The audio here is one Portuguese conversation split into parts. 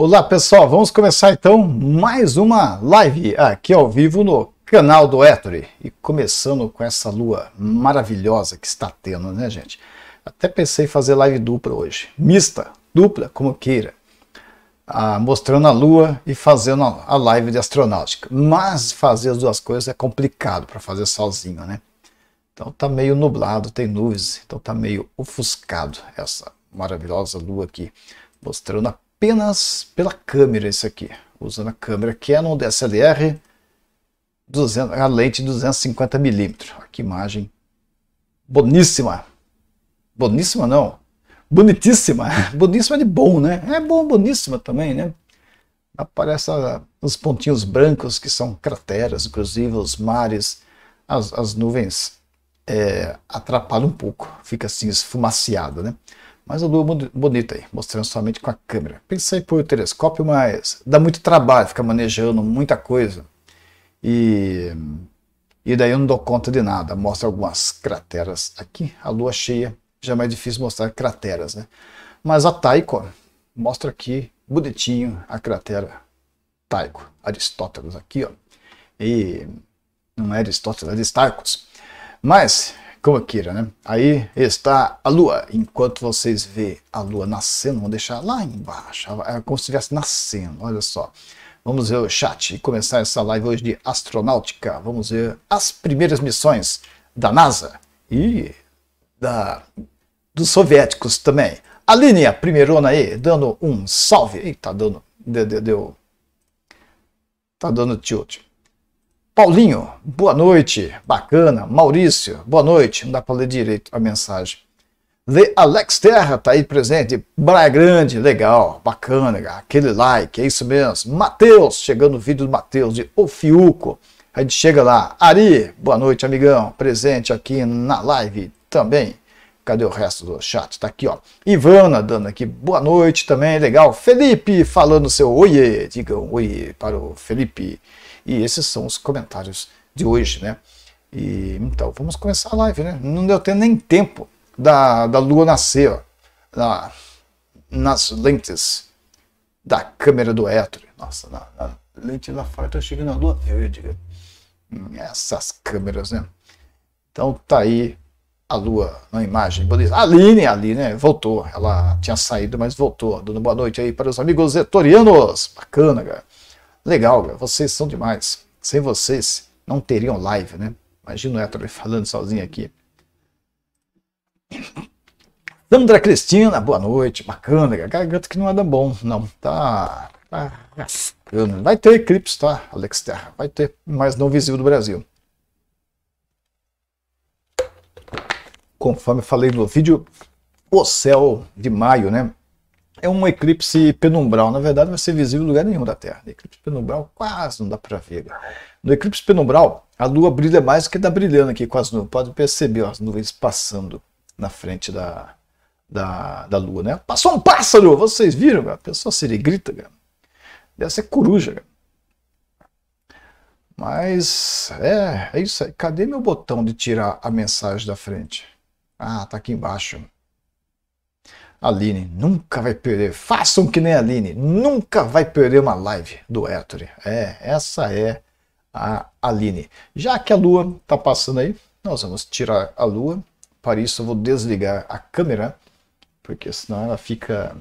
Olá pessoal, vamos começar então mais uma live aqui ao vivo no canal do Ettore. E começando com essa lua maravilhosa que está tendo, né gente? Até pensei em fazer live dupla hoje, mista, dupla, como queira. Ah, mostrando a lua e fazendo a live de astronáutica. Mas fazer as duas coisas é complicado para fazer sozinho, né? Então tá meio nublado, tem nuvens, então tá meio ofuscado essa maravilhosa lua aqui, mostrando a apenas pela câmera isso aqui, usando a câmera Canon DSLR 200, a lente 250mm. Que imagem boníssima. Boníssima não, bonitíssima. Boníssima de bom, né? É bom, boníssima também, né? Aparece os pontinhos brancos que são crateras, inclusive os mares, as, as nuvens é, atrapalham um pouco, fica assim esfumaciado, né? Mas a lua bonita aí, mostrando somente com a câmera. Pensei por telescópio, mas dá muito trabalho ficar manejando muita coisa. E, e daí eu não dou conta de nada. Mostra algumas crateras aqui. A lua cheia já é mais difícil mostrar crateras, né? Mas a Taiko mostra aqui bonitinho a cratera Taiko. Aristóteles aqui, ó. E não é Aristóteles, é Aristarcos. Mas como queira, né? Aí está a lua. Enquanto vocês vê a lua nascendo, vamos deixar lá embaixo, é como se estivesse nascendo. Olha só. Vamos ver o chat e começar essa live hoje de astronáutica. Vamos ver as primeiras missões da NASA e da dos soviéticos também. A a primeirona aí, dando um salve. Eita, dando. Deu. deu tá dando tilt. Paulinho, boa noite. Bacana. Maurício, boa noite. Não dá para ler direito a mensagem. Lê, Alex Terra tá aí presente. Braia Grande, legal, bacana, aquele like, é isso mesmo. Matheus, chegando o vídeo do Matheus de Ofiuco. A gente chega lá. Ari, boa noite, amigão. Presente aqui na live também. Cadê o resto do chat? Tá aqui, ó. Ivana dando aqui boa noite também, legal. Felipe falando seu oiê. Digam oiê para o Felipe. E esses são os comentários de hoje, né? E, então, vamos começar a live, né? Não deu tempo, nem tempo da, da lua nascer, ó, na, nas lentes da câmera do hétero. Nossa, na, na lente lá fora tá chegando a lua, eu digo. Essas câmeras, né? Então tá aí a lua na imagem. Bonita. A Aline, ali, né? Voltou. Ela tinha saído, mas voltou. Dando boa noite aí para os amigos etorianos. Bacana, cara. Legal, vocês são demais. Sem vocês, não teriam live, né? Imagina o Héctor me falando sozinho aqui. Sandra Cristina, boa noite. Bacana, garganta que não é da bom, não. Tá, tá Vai ter eclipse, tá, Alex Terra? Vai ter, mais não visível do Brasil. Conforme falei no vídeo, o céu de maio, né? é um eclipse penumbral. Na verdade, vai ser visível em lugar nenhum da Terra. No eclipse penumbral quase não dá para ver. No eclipse penumbral, a Lua brilha mais do que está brilhando aqui com as nuvens. Pode perceber ó, as nuvens passando na frente da, da, da Lua, né? Passou um pássaro! Vocês viram, cara? A pessoa se grita, cara. Deve ser coruja, cara. Mas é, é isso aí. Cadê meu botão de tirar a mensagem da frente? Ah, tá aqui embaixo. Aline nunca vai perder. Façam que nem a Aline, nunca vai perder uma live do Héctor. É, essa é a Aline. Já que a lua está passando aí, nós vamos tirar a lua. Para isso, eu vou desligar a câmera, porque senão ela fica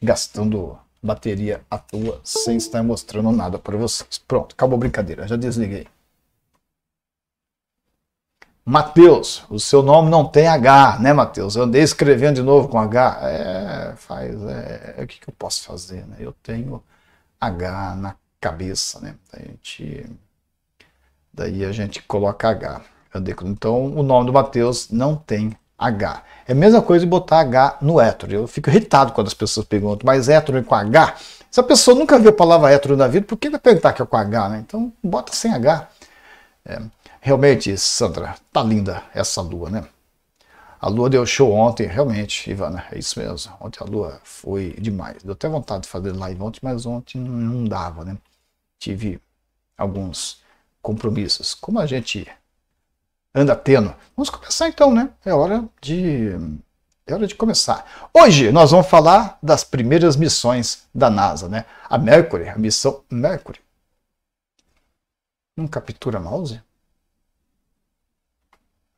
gastando bateria à toa sem estar mostrando nada para vocês. Pronto, acabou a brincadeira, já desliguei. Mateus, o seu nome não tem H, né, Mateus? Eu andei escrevendo de novo com H. É, faz. É, é, o que, que eu posso fazer, né? Eu tenho H na cabeça, né? A gente, daí a gente coloca H. Então, o nome do Mateus não tem H. É a mesma coisa de botar H no hétero. Eu fico irritado quando as pessoas perguntam, mas hétero é com H? Se a pessoa nunca viu a palavra hétero na vida, por que vai perguntar que é com H, né? Então, bota sem H. É. Realmente, Sandra, tá linda essa lua, né? A lua deu show ontem, realmente, Ivana, né? é isso mesmo. Ontem a lua foi demais. Deu até vontade de fazer live ontem, mas ontem não dava, né? Tive alguns compromissos. Como a gente anda tendo. Vamos começar então, né? É hora de é hora de começar. Hoje nós vamos falar das primeiras missões da NASA, né? A Mercury, a missão Mercury. Não captura mouse?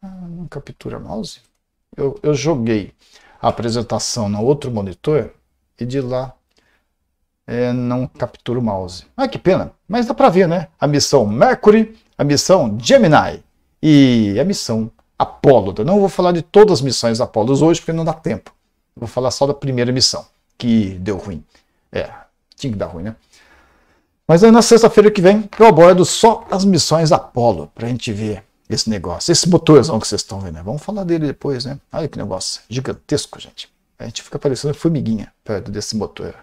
Ah, não captura mouse? Eu, eu joguei a apresentação no outro monitor e de lá é, não captura o mouse. Ah, que pena. Mas dá para ver, né? A missão Mercury, a missão Gemini e a missão Apollo. Eu não vou falar de todas as missões Apollo hoje, porque não dá tempo. Vou falar só da primeira missão, que deu ruim. É, tinha que dar ruim, né? Mas aí na sexta-feira que vem eu abordo só as missões Apollo, para a gente ver esse negócio, esse motorzão que vocês estão vendo. Né? Vamos falar dele depois, né? Olha que negócio gigantesco, gente. A gente fica parecendo formiguinha perto desse motor.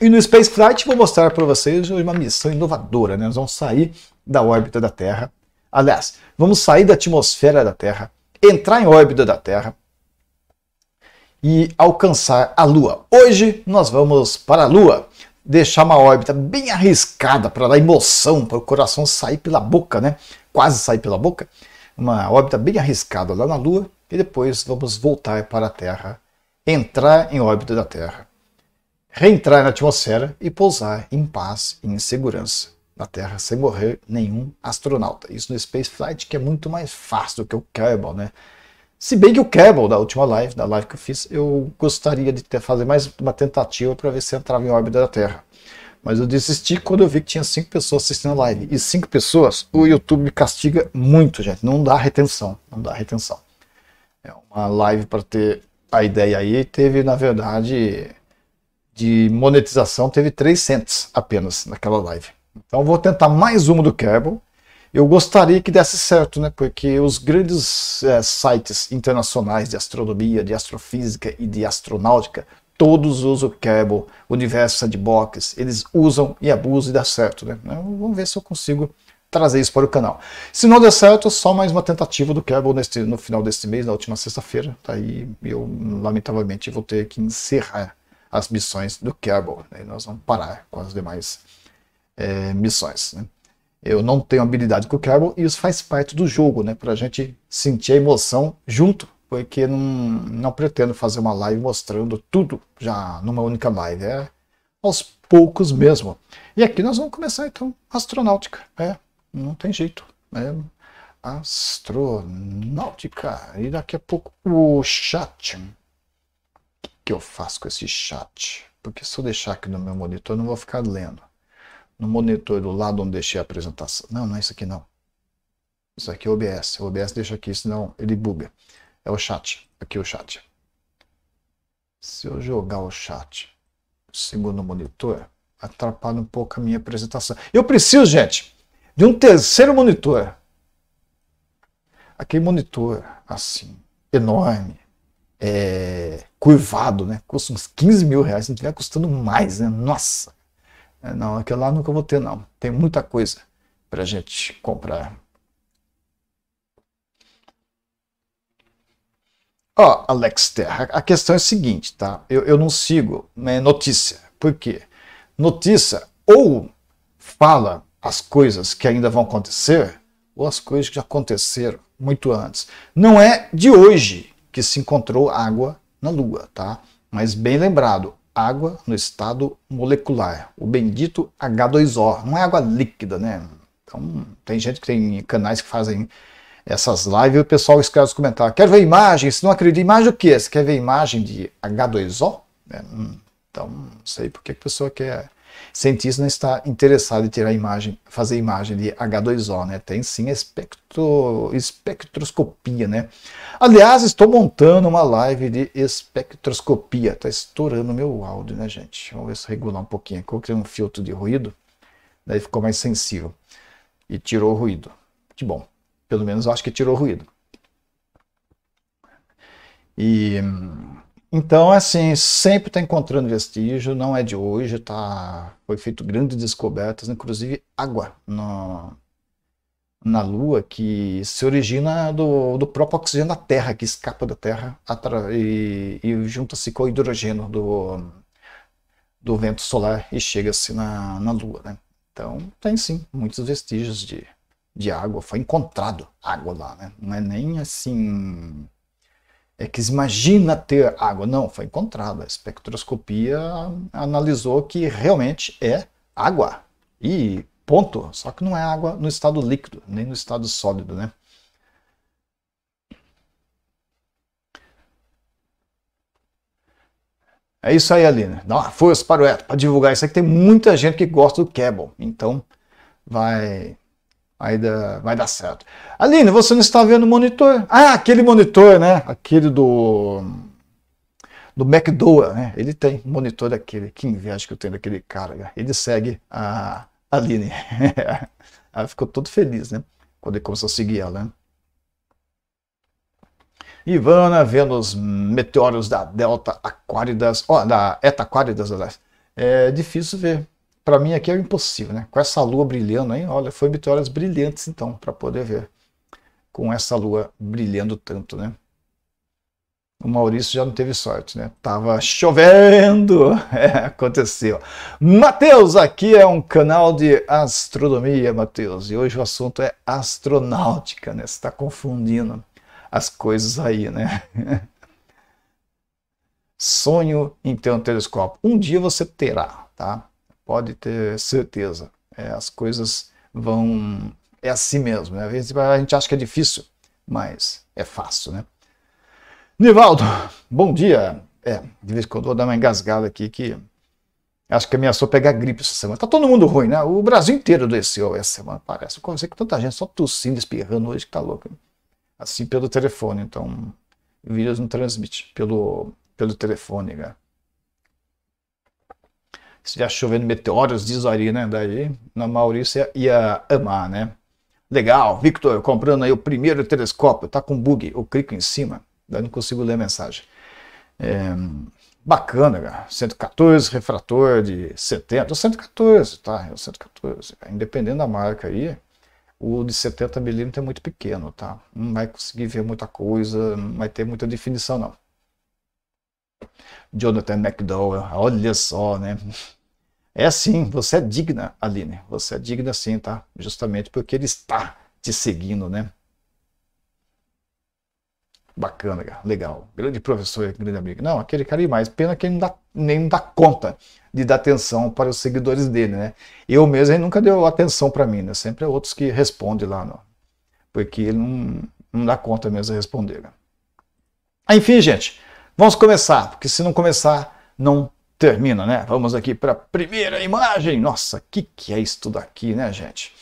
E no Space Flight vou mostrar para vocês uma missão inovadora, né? Nós vamos sair da órbita da Terra. Aliás, vamos sair da atmosfera da Terra, entrar em órbita da Terra e alcançar a Lua. Hoje nós vamos para a Lua deixar uma órbita bem arriscada para dar emoção, para o coração sair pela boca, né? Quase sair pela boca. Uma órbita bem arriscada lá na Lua e depois vamos voltar para a Terra, entrar em órbita da Terra, reentrar na atmosfera e pousar em paz e em segurança na Terra sem morrer nenhum astronauta. Isso no Space Flight que é muito mais fácil do que o Kerbal, né? Se bem que o Cable, da última live, da live que eu fiz, eu gostaria de ter, fazer mais uma tentativa para ver se entrava em órbita da Terra. Mas eu desisti quando eu vi que tinha cinco pessoas assistindo a live. E cinco pessoas, o YouTube castiga muito, gente. Não dá retenção. Não dá retenção. É uma live para ter a ideia aí. Teve, na verdade, de monetização, teve 300 apenas naquela live. Então vou tentar mais uma do Cable. Eu gostaria que desse certo, né? Porque os grandes é, sites internacionais de astronomia, de astrofísica e de astronáutica, todos usam o Kerbal, Universo Sandbox, eles usam e abusam e dá certo, né? Então, vamos ver se eu consigo trazer isso para o canal. Se não der certo, só mais uma tentativa do Kerbal neste, no final deste mês, na última sexta-feira. Daí tá? eu, lamentavelmente, vou ter que encerrar as missões do Kerbal. Né? Nós vamos parar com as demais é, missões. Né? Eu não tenho habilidade com o Carbon e isso faz parte do jogo, né? Para a gente sentir a emoção junto, porque não, não pretendo fazer uma live mostrando tudo já numa única live. É aos poucos mesmo. E aqui nós vamos começar então astronáutica. É, não tem jeito. É astronáutica. E daqui a pouco o chat. O que, que eu faço com esse chat? Porque se eu deixar aqui no meu monitor, eu não vou ficar lendo no monitor do lado onde deixei a apresentação. Não, não é isso aqui não. Isso aqui é o OBS. O OBS deixa aqui, senão ele buga. É o chat. Aqui é o chat. Se eu jogar o chat segundo monitor, atrapalha um pouco a minha apresentação. Eu preciso, gente, de um terceiro monitor. Aquele monitor, assim, enorme, é, curvado, né? Custa uns 15 mil reais, se não estiver custando mais, né? Nossa! É, não, aquilo lá nunca vou ter, não. Tem muita coisa para a gente comprar. Ó, oh, Alex Terra, a questão é a seguinte, tá? Eu, eu não sigo né, notícia. Por quê? Notícia ou fala as coisas que ainda vão acontecer, ou as coisas que já aconteceram muito antes. Não é de hoje que se encontrou água na Lua, tá? Mas bem lembrado, água no estado molecular, o bendito H2O. Não é água líquida, né? Então, tem gente que tem canais que fazem essas lives e o pessoal escreve os comentários. Quero ver imagem, se não acredita, imagem o que? Você quer ver imagem de H2O? É, hum, então, não sei por que a pessoa quer Cientista não está interessado em tirar imagem, fazer imagem de H2O, né? Tem sim espectro, espectroscopia, né? Aliás, estou montando uma live de espectroscopia. Tá estourando meu áudio, né, gente? Vamos ver se regular um pouquinho. Coloquei um filtro de ruído, daí ficou mais sensível e tirou o ruído. Que bom. Pelo menos acho que tirou o ruído. E hum, então, assim, sempre está encontrando vestígio, não é de hoje, tá, foi feito grandes descobertas, inclusive água no, na Lua, que se origina do, do próprio oxigênio da Terra, que escapa da Terra e, e junta-se com o hidrogênio do, do vento solar e chega-se na, na Lua, né? Então, tem sim muitos vestígios de, de água. Foi encontrado água lá, né? Não é nem assim é que se imagina ter água. Não, foi encontrado. A espectroscopia analisou que realmente é água. E ponto. Só que não é água no estado líquido, nem no estado sólido, né? É isso aí, Aline. Dá uma força para o Eto para divulgar isso aqui. É tem muita gente que gosta do Cable. Então, vai Aí dá, vai dar certo. Aline, você não está vendo o monitor? Ah, aquele monitor, né? Aquele do do McDowell, né? Ele tem um monitor daquele. Que inveja que eu tenho daquele cara. Né? Ele segue a Aline. ela ficou todo feliz, né? Quando ele começou a seguir ela, né? Ivana vendo os meteoros da Delta Aquáridas, ó, da Eta Aquáridas, aliás. É difícil ver para mim aqui é impossível, né? Com essa lua brilhando aí, olha, foi vitórias brilhantes então, para poder ver. Com essa lua brilhando tanto, né? O Maurício já não teve sorte, né? Tava chovendo! É, aconteceu. Mateus, aqui é um canal de astronomia, Mateus. E hoje o assunto é astronáutica, né? Você está confundindo as coisas aí, né? Sonho em ter um telescópio. Um dia você terá, tá? pode ter certeza. É, as coisas vão. É assim mesmo, né? A gente acha que é difícil, mas é fácil, né? Nivaldo, bom dia. É, de vez em quando eu vou dar uma engasgada aqui que acho que ameaçou é pegar gripe essa semana. Tá todo mundo ruim, né? O Brasil inteiro doeceu essa semana, parece. Eu conversei com tanta gente, só tossindo, espirrando hoje que tá louco. Assim pelo telefone, então vídeos não transmite pelo, pelo telefone, cara. Né? se já chovendo meteoros, diz aí, né? Daí na Maurícia ia amar, né? Legal, Victor, comprando aí o primeiro telescópio, tá com bug, eu clico em cima, daí não consigo ler a mensagem. É, bacana, cara. 114, refrator de 70, 114, tá? É o 114, independente da marca aí, o de 70 milímetros é muito pequeno, tá? Não vai conseguir ver muita coisa, não vai ter muita definição, não. Jonathan McDowell, olha só, né? É assim, você é digna, Aline. Você é digna sim, tá? Justamente porque ele está te seguindo, né? Bacana, legal. Grande professor, grande amigo. Não, aquele cara é demais. Pena que ele não dá, nem dá conta de dar atenção para os seguidores dele, né? Eu mesmo, ele nunca deu atenção para mim, né? Sempre é outros que respondem lá, não. porque ele não, não dá conta mesmo de responder. Né? Enfim, gente. Vamos começar, porque se não começar, não termina, né? Vamos aqui para a primeira imagem. Nossa, o que, que é isso tudo aqui, né, gente?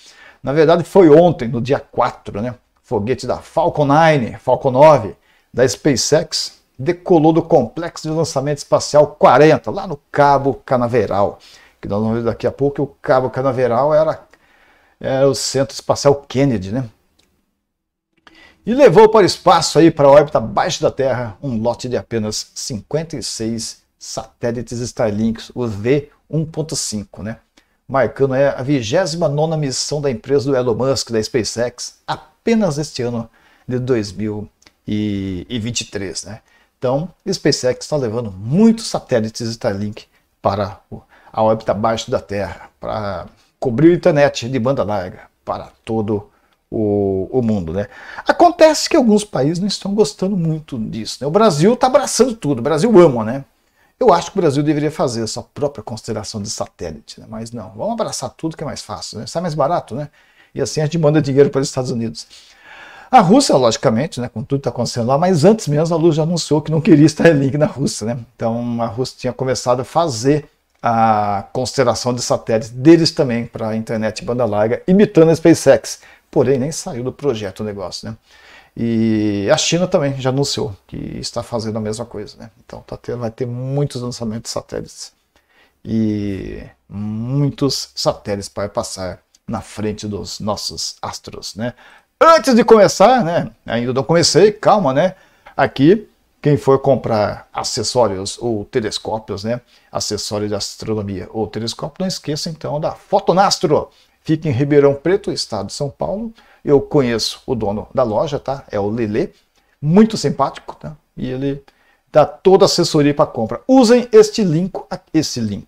Na verdade, foi ontem, no dia 4, né? Foguete da Falcon 9, Falcon 9, da SpaceX, decolou do complexo de lançamento espacial 40, lá no Cabo Canaveral. Que nós vamos ver daqui a pouco, o Cabo Canaveral era, era o Centro Espacial Kennedy, né? e levou para o espaço aí para a órbita abaixo da Terra um lote de apenas 56 satélites Starlink, o V1.5, né? Marcando é a 29 missão da empresa do Elon Musk da SpaceX apenas este ano de 2023, né? Então, a SpaceX está levando muitos satélites Starlink para a órbita abaixo da Terra, para cobrir a internet de banda larga para todo o o, o mundo. Né? Acontece que alguns países não estão gostando muito disso. Né? O Brasil está abraçando tudo, o Brasil ama, né? Eu acho que o Brasil deveria fazer a sua própria consideração de satélite, né? mas não, vamos abraçar tudo que é mais fácil, né? sai mais barato, né? E assim a gente manda dinheiro para os Estados Unidos. A Rússia, logicamente, né, com tudo que está acontecendo lá, mas antes mesmo a Lu já anunciou que não queria Starlink na Rússia. Né? Então a Rússia tinha começado a fazer a consideração de satélites deles também para a internet banda larga, imitando a SpaceX porém nem saiu do projeto o negócio, né? E a China também já anunciou que está fazendo a mesma coisa, né? Então tá tendo, vai ter muitos lançamentos de satélites e muitos satélites para passar na frente dos nossos astros, né? Antes de começar, né? Ainda não comecei, calma, né? Aqui quem for comprar acessórios ou telescópios, né? Acessórios de astronomia ou telescópio, não esqueça então da Fotonastro fica em Ribeirão Preto, estado de São Paulo. Eu conheço o dono da loja, tá? É o Lele, muito simpático, tá? E ele dá toda a assessoria para compra. Usem este link, esse link.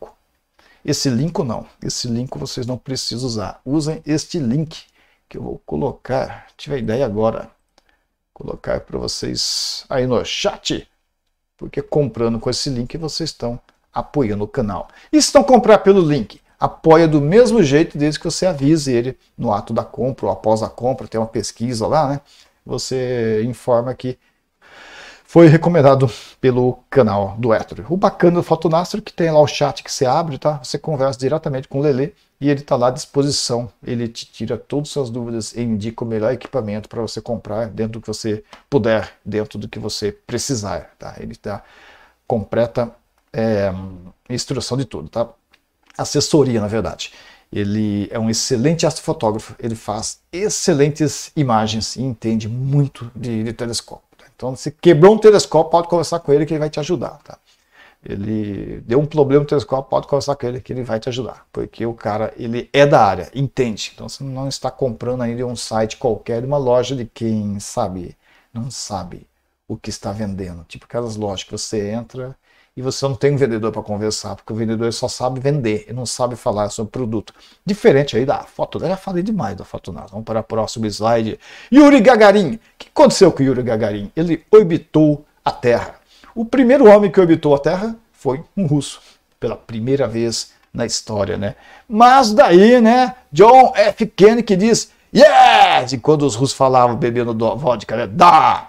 Esse link não, esse link vocês não precisam usar. Usem este link que eu vou colocar, tive a ideia agora, colocar para vocês aí no chat, porque comprando com esse link vocês estão apoiando o canal. E se não comprar pelo link, apoia do mesmo jeito desde que você avise ele no ato da compra ou após a compra, tem uma pesquisa lá, né? Você informa que foi recomendado pelo canal do Hétero. O bacana do Fotonastro é que tem lá o chat que você abre, tá? Você conversa diretamente com o Lele e ele está lá à disposição. Ele te tira todas as suas dúvidas e indica o melhor equipamento para você comprar dentro do que você puder, dentro do que você precisar, tá? Ele dá completa é, instrução de tudo, tá? assessoria, na verdade. Ele é um excelente astrofotógrafo, ele faz excelentes imagens e entende muito de, de telescópio. Tá? Então, se quebrou um telescópio, pode conversar com ele que ele vai te ajudar. Tá? Ele deu um problema no telescópio, pode conversar com ele que ele vai te ajudar, porque o cara ele é da área, entende. Então, você não está comprando ainda um site qualquer, de uma loja de quem sabe, não sabe o que está vendendo. Tipo aquelas lojas que você entra e você não tem um vendedor para conversar, porque o vendedor só sabe vender, ele não sabe falar sobre o produto. Diferente aí da foto, eu já falei demais da foto nada. Vamos para o próximo slide. Yuri Gagarin. O que aconteceu com Yuri Gagarin? Ele orbitou a Terra. O primeiro homem que orbitou a Terra foi um russo, pela primeira vez na história, né? Mas daí, né, John F. Kennedy diz yes! E quando os russos falavam bebendo vodka, né, dá!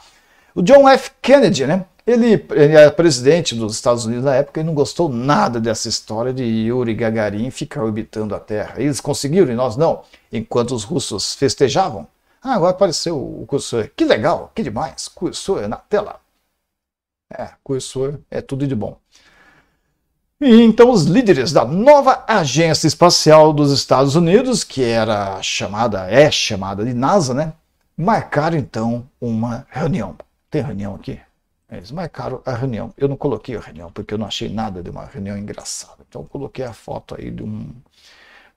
O John F. Kennedy, né, ele, ele era presidente dos Estados Unidos na época e não gostou nada dessa história de Yuri Gagarin ficar orbitando a Terra. Eles conseguiram e nós não, enquanto os russos festejavam. Ah, agora apareceu o cursor. Que legal, que demais, cursor na tela. É, cursor é tudo de bom. E então os líderes da nova agência espacial dos Estados Unidos, que era chamada, é chamada de NASA, né? Marcaram então uma reunião. Tem reunião aqui? É mais é caro a reunião. Eu não coloquei a reunião, porque eu não achei nada de uma reunião engraçada. Então, coloquei a foto aí de um,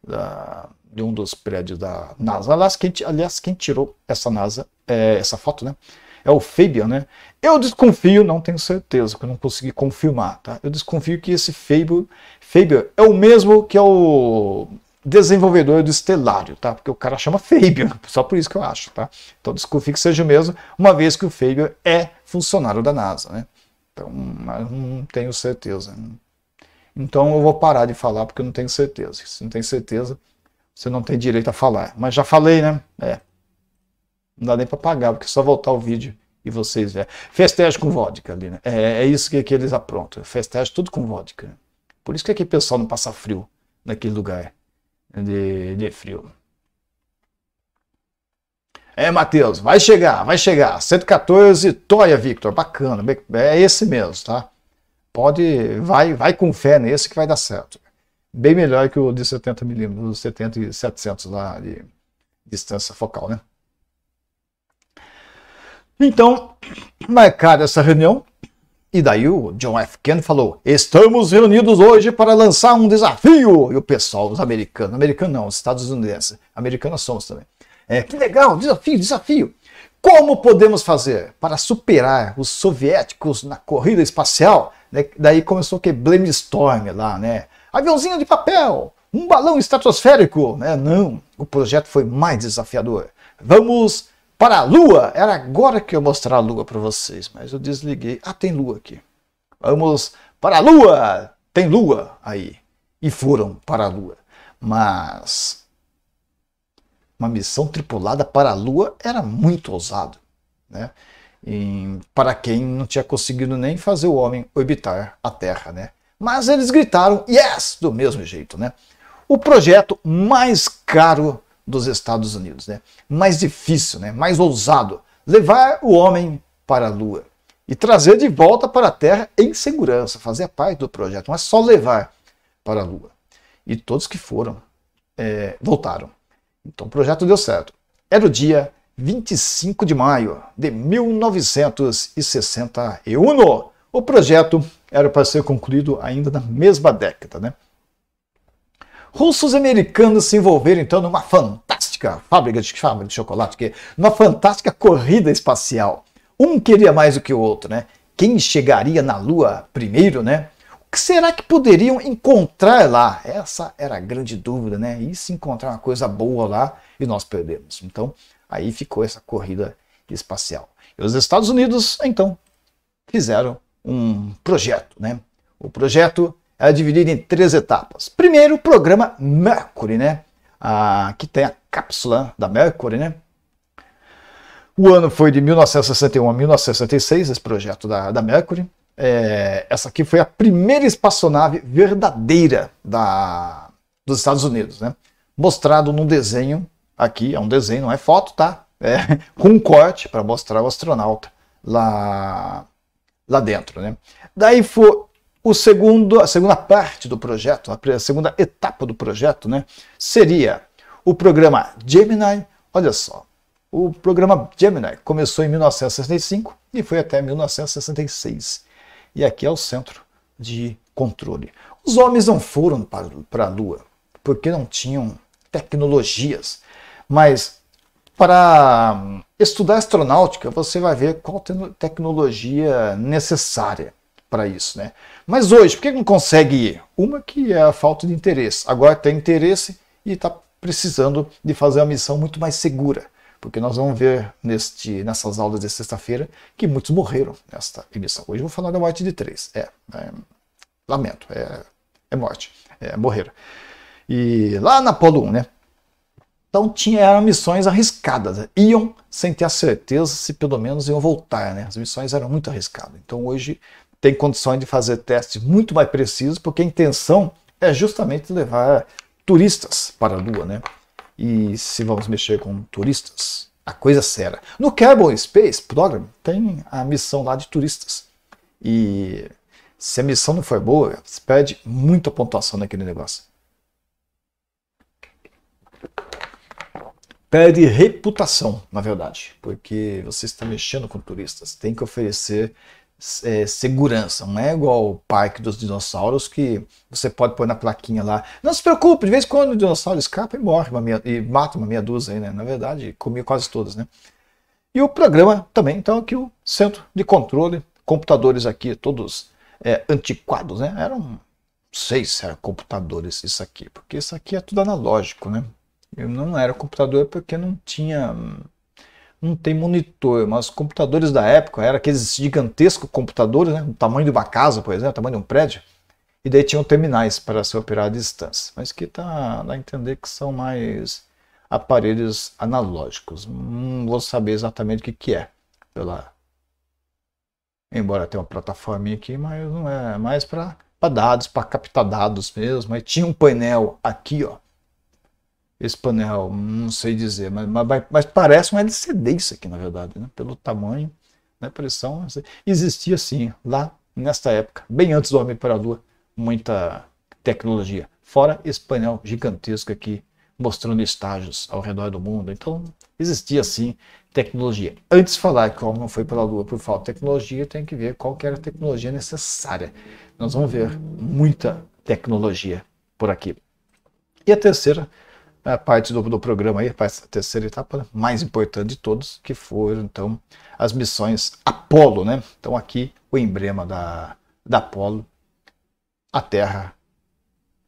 da, de um dos prédios da NASA. Aliás, quem, aliás, quem tirou essa NASA, é, essa foto, né? É o Fabian, né? Eu desconfio, não tenho certeza, porque eu não consegui confirmar, tá? Eu desconfio que esse Fabian, Fabian é o mesmo que é o desenvolvedor do Estelário, tá? Porque o cara chama Fabian, só por isso que eu acho, tá? Então desconfie que seja o mesmo, uma vez que o Fabian é funcionário da NASA, né? Então, mas não tenho certeza. Então eu vou parar de falar porque eu não tenho certeza. Se não tem certeza, você não tem direito a falar. Mas já falei, né? É. Não dá nem para pagar, porque é só voltar o vídeo e vocês verem. Festeja com vodka ali, né? É, é isso que, que eles aprontam. Festeja tudo com vodka. Por isso que aqui o pessoal não passa frio naquele lugar de, de frio. É, Matheus, vai chegar, vai chegar. 114 Toya Victor, bacana, é esse mesmo, tá? Pode, vai, vai com fé nesse que vai dar certo. Bem melhor que o de 70 milímetros, os 70 e 700 lá de distância focal, né? Então, marcada essa reunião, e daí o John F. Kennedy falou: Estamos reunidos hoje para lançar um desafio. E o pessoal, os americanos, americanos não, os estadunidenses, americanos somos também. É, que legal, desafio, desafio. Como podemos fazer para superar os soviéticos na corrida espacial? Né, daí começou o que Blame Storm lá, né? Aviãozinho de papel, um balão estratosférico, né? Não, o projeto foi mais desafiador. Vamos para a lua. Era agora que eu ia mostrar a lua para vocês, mas eu desliguei. Ah, tem lua aqui. Vamos para a lua. Tem lua aí. E foram para a lua. Mas uma missão tripulada para a lua era muito ousado, né? E para quem não tinha conseguido nem fazer o homem orbitar a Terra, né? Mas eles gritaram yes do mesmo jeito, né? O projeto mais caro dos Estados Unidos, né? mais difícil, né? mais ousado, levar o homem para a Lua e trazer de volta para a Terra em segurança, fazer parte do projeto, não é só levar para a Lua. E todos que foram, é, voltaram. Então o projeto deu certo. Era o dia 25 de maio de 1961. O projeto era para ser concluído ainda na mesma década, né? Russos e americanos se envolveram então numa fantástica fábrica de, fábrica de chocolate, que numa é fantástica corrida espacial. Um queria mais do que o outro, né? Quem chegaria na Lua primeiro, né? O que será que poderiam encontrar lá? Essa era a grande dúvida, né? E se encontrar uma coisa boa lá e nós perdemos. Então, aí ficou essa corrida espacial. E os Estados Unidos, então, fizeram um projeto, né? O projeto é dividida em três etapas. Primeiro, o programa Mercury, né? Ah, que tem a cápsula da Mercury, né? O ano foi de 1961 a 1966, esse projeto da, da Mercury. É, essa aqui foi a primeira espaçonave verdadeira da, dos Estados Unidos, né? Mostrado num desenho, aqui é um desenho, não é foto, tá? É, com um corte para mostrar o astronauta lá, lá dentro, né? Daí foi o segundo, a segunda parte do projeto, a segunda etapa do projeto, né, seria o programa Gemini. Olha só, o programa Gemini começou em 1965 e foi até 1966. E aqui é o centro de controle. Os homens não foram para a Lua porque não tinham tecnologias, mas para estudar astronáutica, você vai ver qual tecnologia necessária para isso, né? Mas hoje, por que não consegue ir? Uma que é a falta de interesse. Agora tem interesse e está precisando de fazer uma missão muito mais segura. Porque nós vamos ver neste, nessas aulas de sexta-feira que muitos morreram nesta missão. Hoje eu vou falar da morte de três. É, é lamento, é, é morte, é, morreram. E lá na Polo 1, né? Então tinha, eram missões arriscadas. Iam sem ter a certeza se pelo menos iam voltar, né? As missões eram muito arriscadas. Então hoje tem condições de fazer testes muito mais precisos, porque a intenção é justamente levar turistas para a Lua, né? E se vamos mexer com turistas, a coisa é séria. No Kerbal Space Program tem a missão lá de turistas. E se a missão não for boa, você perde muita pontuação naquele negócio. Perde reputação, na verdade, porque você está mexendo com turistas. Tem que oferecer é, segurança, não é igual o Parque dos Dinossauros que você pode pôr na plaquinha lá. Não se preocupe, de vez em quando o dinossauro escapa e morre meia, e mata uma meia dúzia aí, né? Na verdade, comia quase todas, né? E o programa também, então aqui o centro de controle, computadores aqui todos é, antiquados, né? Eram seis se eram computadores isso aqui, porque isso aqui é tudo analógico, né? Eu não era computador porque não tinha hum, não tem monitor, mas os computadores da época eram aqueles gigantescos computadores, né? O tamanho de uma casa, por exemplo, o tamanho de um prédio. E daí tinham terminais para se operar à distância. Mas que tá, dá a entender que são mais aparelhos analógicos. Não vou saber exatamente o que, que é. Pela... Embora tenha uma plataforma aqui, mas não é mais para dados, para captar dados mesmo. Mas tinha um painel aqui, ó esse painel, não sei dizer, mas, mas, mas parece uma LCD isso aqui, na verdade, né? pelo tamanho, né? pressão. Existia sim, lá nesta época, bem antes do Homem para a Lua, muita tecnologia. Fora esse painel gigantesco aqui, mostrando estágios ao redor do mundo. Então, existia sim tecnologia. Antes de falar que o homem não foi para a Lua por falta de tecnologia, tem que ver qual que era a tecnologia necessária. Nós vamos ver muita tecnologia por aqui. E a terceira a é, parte do, do programa aí, a terceira etapa, né, mais importante de todos, que foram então as missões Apolo, né? Então aqui o emblema da, da Apolo, a Terra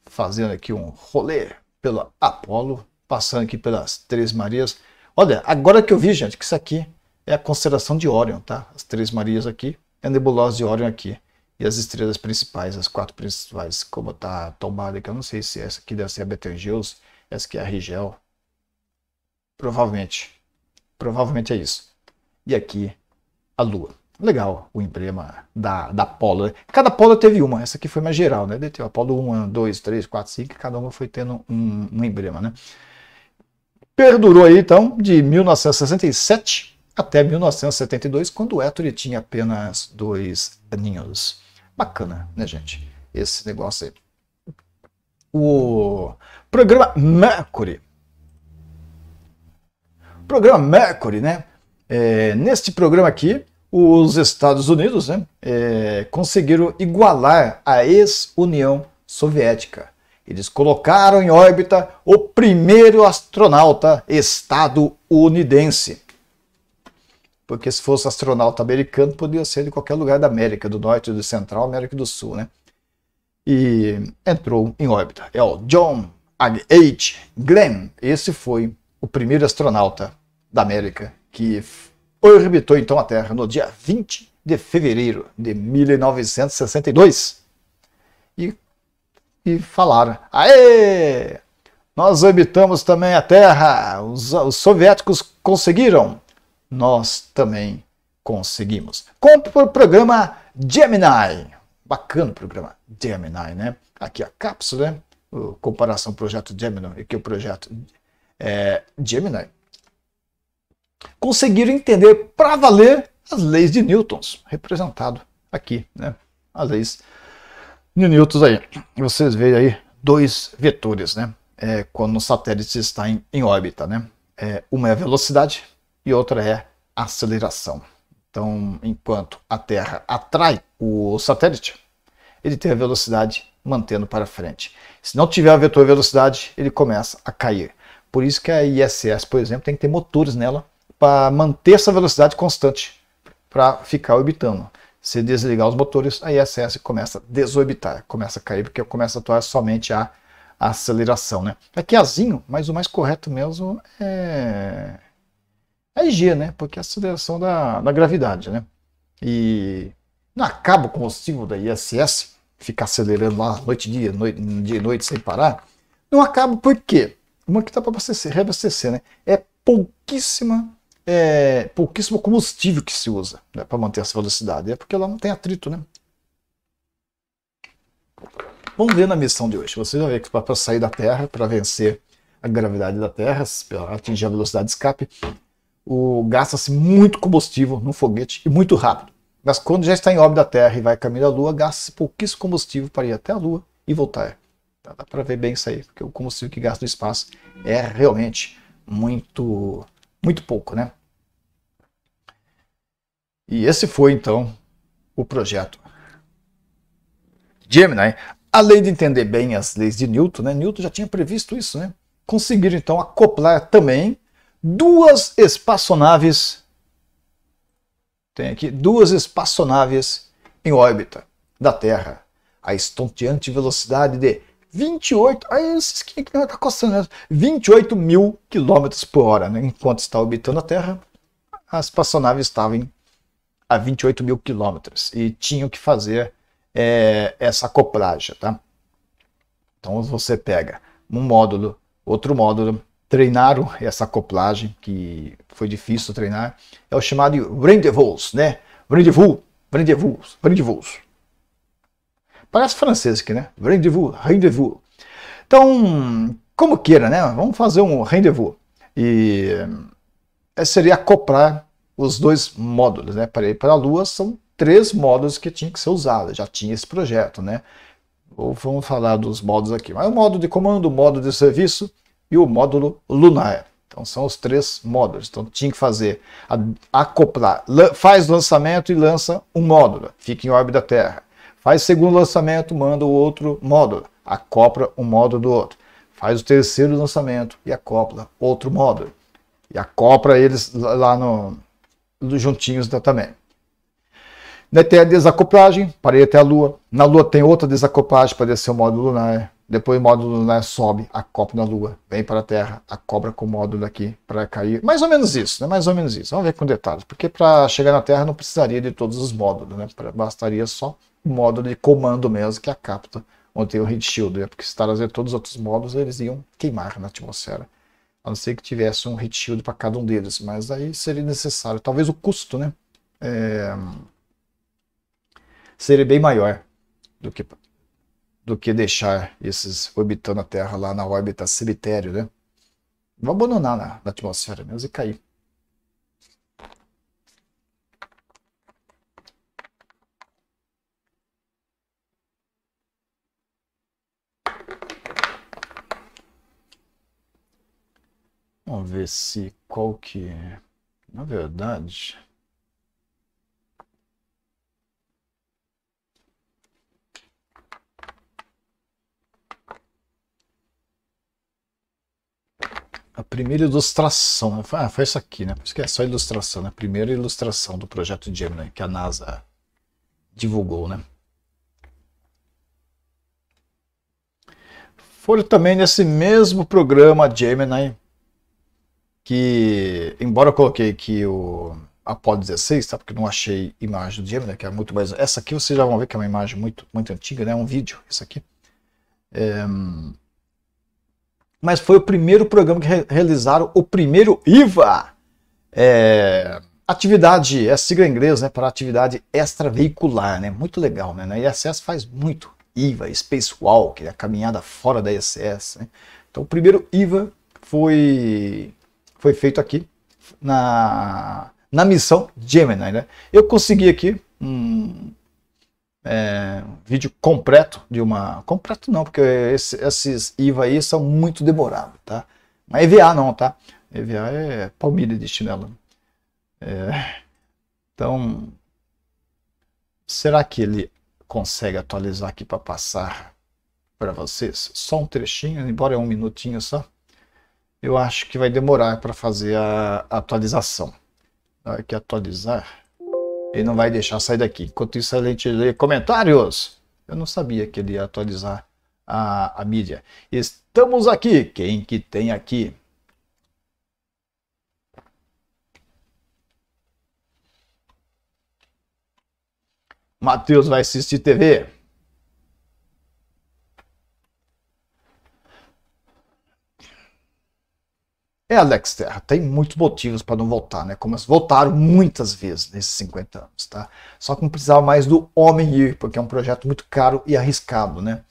fazendo aqui um rolê pela Apolo, passando aqui pelas Três Marias. Olha, agora que eu vi, gente, que isso aqui é a constelação de Orion tá? As Três Marias aqui, é a nebulosa de Orion aqui. E as estrelas principais, as quatro principais, como tá tomada, que eu não sei se essa aqui deve ser a Betelgeuse, SQR gel. Provavelmente. Provavelmente é isso. E aqui a Lua. Legal o emblema da, da Polo. Cada Polo teve uma, essa aqui foi mais geral, né? Teve Apolo 1, 2, 3, 4, 5, cada uma foi tendo um, um emblema, né? Perdurou aí, então, de 1967 até 1972, quando o Ettore tinha apenas dois aninhos. Bacana, né, gente? Esse negócio aí o programa Mercury. Programa Mercury, né? É, neste programa aqui, os Estados Unidos né, é, conseguiram igualar a ex-União Soviética. Eles colocaram em órbita o primeiro astronauta estadunidense. Porque se fosse astronauta americano, podia ser de qualquer lugar da América do Norte, do Central, América do Sul, né? e entrou em órbita. É o John H. Glenn. Esse foi o primeiro astronauta da América que orbitou então a Terra no dia 20 de fevereiro de 1962. E, e falaram: Aê! Nós orbitamos também a Terra! Os, os soviéticos conseguiram! Nós também conseguimos. Compre o programa Gemini. Bacana o programa Gemini, né? Aqui a cápsula, né? O, comparação projeto Gemini e é o projeto é, Gemini. Conseguiram entender para valer as leis de Newton, representado aqui, né? As leis de Newton aí. Vocês veem aí dois vetores, né? É, quando o satélite está em, em órbita, né? É, uma é a velocidade e outra é a aceleração. Então, enquanto a Terra atrai o satélite, ele tem a velocidade mantendo para frente. Se não tiver a vetor velocidade, ele começa a cair. Por isso que a ISS, por exemplo, tem que ter motores nela para manter essa velocidade constante para ficar orbitando. Se desligar os motores, a ISS começa a desorbitar, começa a cair, porque começa a atuar somente a aceleração. Né? Aqui azinho, mas o mais correto mesmo é é G, né? Porque é a aceleração da, da gravidade, né? E não acaba com o símbolo da ISS, ficar acelerando lá noite e dia, noite, dia e noite sem parar. Não acaba por quê? Uma que está para abastecer, reabastecer, né? É pouquíssima, é, pouquíssimo combustível que se usa né, para manter essa velocidade. É porque ela não tem atrito, né? Vamos ver na missão de hoje. Você vai ver que para sair da Terra, para vencer a gravidade da Terra, atingir a velocidade de escape, gasta-se muito combustível no foguete e muito rápido. Mas quando já está em órbita da Terra e vai caminho da Lua, gasta-se pouquíssimo combustível para ir até a Lua e voltar. Então, dá para ver bem isso aí, porque o combustível que gasta no espaço é realmente muito, muito pouco, né? E esse foi então o projeto Gemini. Além de entender bem as leis de Newton, né? Newton já tinha previsto isso, né? Conseguiram então acoplar também duas espaçonaves. Tem aqui duas espaçonaves em órbita da Terra. A estonteante velocidade de 28. Aí esse skin aqui tá costando, né? 28 mil quilômetros por hora. Né? Enquanto está orbitando a Terra, a espaçonave estava em, a 28 mil quilômetros e tinham que fazer é, essa acoplagem. Tá? Então você pega um módulo, outro módulo, treinaram essa acoplagem, que foi difícil treinar, é o chamado rendezvous, né? Rendezvous, rendezvous, rendezvous. Parece francês aqui, né? Rendezvous, rendezvous. Então, como queira, né? Vamos fazer um rendezvous. E eh, seria acoplar os dois módulos, né? Para ir para a Lua são três módulos que tinham que ser usados. já tinha esse projeto, né? Ou vamos falar dos módulos aqui. Mas o modo de comando, o modo de serviço, e o módulo lunar. Então são os três módulos. Então tinha que fazer acoplar, faz lançamento e lança um módulo, fica em órbita Terra. Faz segundo lançamento, manda o outro módulo, acopla um módulo do outro. Faz o terceiro lançamento e acopla outro módulo. E acopla eles lá no, juntinhos também. Na tem a desacoplagem para ir até a Lua. Na Lua tem outra desacoplagem para descer o módulo lunar. Depois o módulo né, sobe, a copa na Lua, vem para a Terra, a cobra com o módulo daqui para cair. Mais ou menos isso, né? Mais ou menos isso. Vamos ver com detalhes, porque para chegar na Terra não precisaria de todos os módulos, né? Bastaria só o módulo de comando mesmo, que é a capta, onde tem o heat shield, né? porque se trazer todos os outros módulos, eles iam queimar na atmosfera. A não ser que tivesse um heat shield para cada um deles, mas aí seria necessário. Talvez o custo, né? É... Seria bem maior do que do que deixar esses orbitando a Terra lá na órbita cemitério, né? Vou abandonar na, na atmosfera mesmo e cair. Vamos ver se qual que é. Na verdade, A primeira ilustração. Né? Ah, foi isso aqui, né? Por isso que é só ilustração, né? A primeira ilustração do projeto Gemini que a NASA divulgou, né? Foi também nesse mesmo programa Gemini que, embora eu coloquei que o Apollo 16, tá? Porque não achei imagem do Gemini, que é muito mais. Essa aqui vocês já vão ver que é uma imagem muito, muito antiga, né? É um vídeo, isso aqui. É mas foi o primeiro programa que re realizaram o primeiro IVA. É, atividade, é sigla em inglês, né? Para atividade extraveicular, né? Muito legal, né? Na ISS faz muito. IVA, Spacewalk, a né? caminhada fora da ISS. Né? Então, o primeiro IVA foi, foi feito aqui na, na missão Gemini, né? Eu consegui aqui um, é, vídeo completo de uma. Completo não, porque esse, esses IVA aí são muito demorados, tá? Mas EVA não, tá? EVA é palmilha de chinelo. É, então, será que ele consegue atualizar aqui para passar para vocês? Só um trechinho, embora é um minutinho só. Eu acho que vai demorar para fazer a atualização. Aqui atualizar. Ele não vai deixar sair daqui. Enquanto isso, a gente lê comentários. Eu não sabia que ele ia atualizar a, a mídia. Estamos aqui. Quem que tem aqui? Matheus vai assistir TV. É, Alex Terra, tem muitos motivos para não voltar, né? Como voltaram muitas vezes nesses 50 anos, tá? Só que não precisava mais do homem ir, porque é um projeto muito caro e arriscado, né?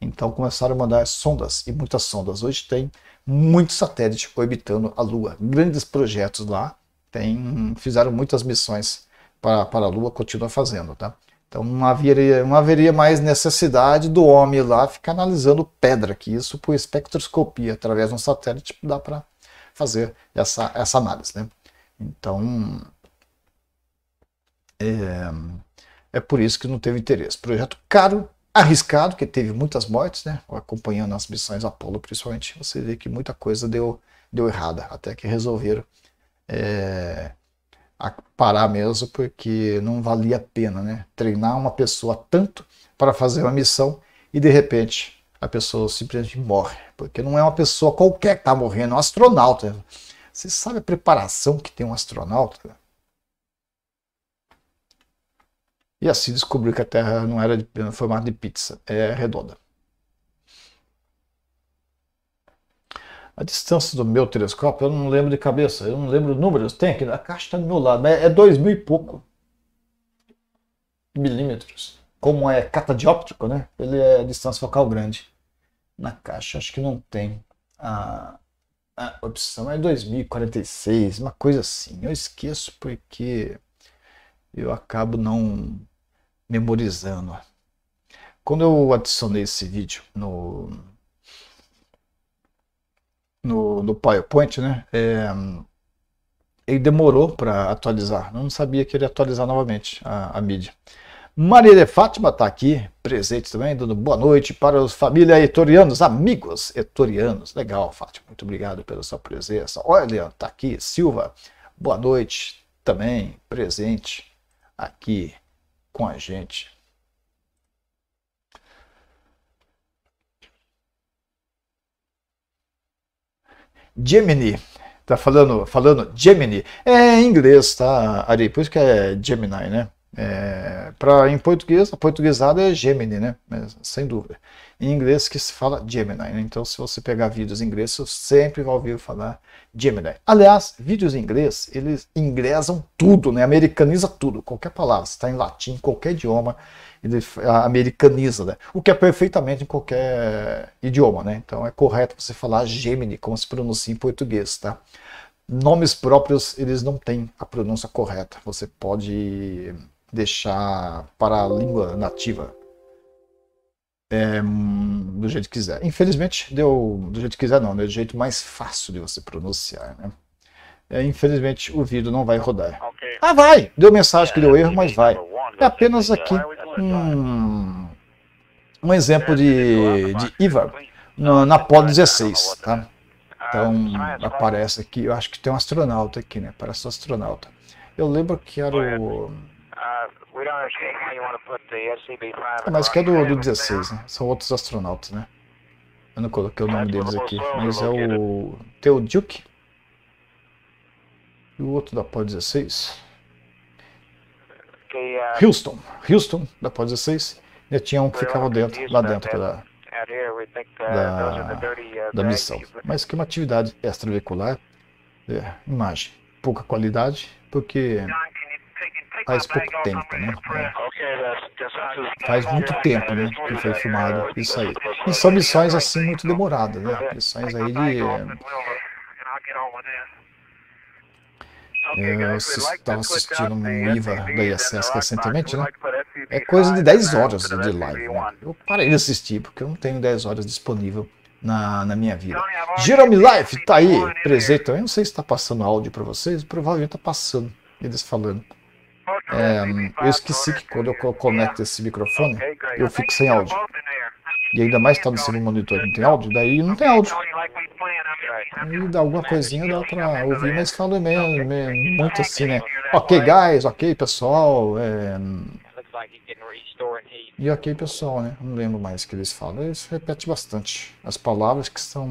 Então começaram a mandar sondas, e muitas sondas. Hoje tem muitos satélites orbitando a Lua. Grandes projetos lá, tem, fizeram muitas missões para, para a Lua, continua fazendo, tá? Então não haveria, não haveria mais necessidade do homem lá ficar analisando pedra, que isso por espectroscopia através de um satélite dá para fazer essa, essa análise. Né? Então, é, é por isso que não teve interesse. Projeto caro, arriscado, que teve muitas mortes, né? acompanhando as missões Apolo, principalmente, você vê que muita coisa deu, deu errada, até que resolveram é, parar mesmo, porque não valia a pena né? treinar uma pessoa tanto para fazer uma missão e de repente a pessoa simplesmente morre. Porque não é uma pessoa qualquer que está morrendo, é um astronauta. Você sabe a preparação que tem um astronauta? E assim descobriu que a Terra não era formada de pizza, é redonda. A distância do meu telescópio, eu não lembro de cabeça, eu não lembro números. Tem aqui, a caixa está do meu lado, mas é dois mil e pouco milímetros como é catadióptrico, né? Ele é distância focal grande. Na caixa, acho que não tem a, a opção. É 2046, uma coisa assim. Eu esqueço porque eu acabo não memorizando. Quando eu adicionei esse vídeo no, no, no PowerPoint, né? É, ele demorou para atualizar. Eu não sabia que ele ia atualizar novamente a, a mídia. Maria de Fátima está aqui, presente também, dando boa noite para os família etorianos, amigos etorianos. Legal, Fátima, muito obrigado pela sua presença. Olha, está aqui, Silva, boa noite também, presente aqui com a gente. Gemini, tá falando, falando Gemini, é em inglês, tá, Ari? Por isso que é Gemini, né? É, pra, em português, a portuguesada é Gemini, né? Mas, sem dúvida. Em inglês que se fala Gemini, né? Então, se você pegar vídeos em inglês, você sempre vai ouvir falar Gemini. Aliás, vídeos em inglês, eles inglesam tudo, né? Americaniza tudo, qualquer palavra. Se está em latim, qualquer idioma, ele americaniza, né? O que é perfeitamente em qualquer idioma, né? Então, é correto você falar Gemini, como se pronuncia em português, tá? Nomes próprios, eles não têm a pronúncia correta. Você pode deixar para a língua nativa. É, do jeito que quiser. Infelizmente, deu do jeito que quiser, não, Deu né? Do jeito mais fácil de você pronunciar, né? É, infelizmente, o vídeo não vai rodar. Okay. Ah, vai! Deu mensagem que deu erro, mas vai. É apenas aqui um, um exemplo de, de IVA na, na POD 16, tá? Então, aparece aqui, eu acho que tem um astronauta aqui, né? Parece um astronauta. Eu lembro que era o é é assim mas que é do, do 16, né? São outros astronautas, né? Eu não coloquei o nome deles aqui, mas é o Teo Duke. E o outro da Pó 16. É Houston. Houston, da Pó 16. Já tinha um que ficava dentro, lá dentro da, uh, da, uh, da missão. Mas que é uma atividade extraveicular. É, imagem. Pouca qualidade, porque faz pouco tempo, né? Faz muito tempo, né? Que foi filmado uh, isso aí. E são missões assim muito demoradas, né? Missões aí de. Eu é, estava assistindo um IVA da ISS recentemente, né? É coisa de 10 horas de live. Né? Eu parei de assistir porque eu não tenho 10 horas disponível na, na minha vida. Jerome Life tá aí, presente também. Não sei se está passando áudio para vocês, provavelmente está passando eles falando. É, eu esqueci que quando eu conecto esse microfone, eu fico sem áudio. E ainda mais está no segundo monitor, não tem áudio? Daí não tem áudio. E dá alguma coisinha dá pra ouvir, mas falo mesmo, muito assim, né? Ok, guys, ok, pessoal. É... E ok, pessoal, né? Não lembro mais o que eles falam. Eles repetem bastante as palavras que são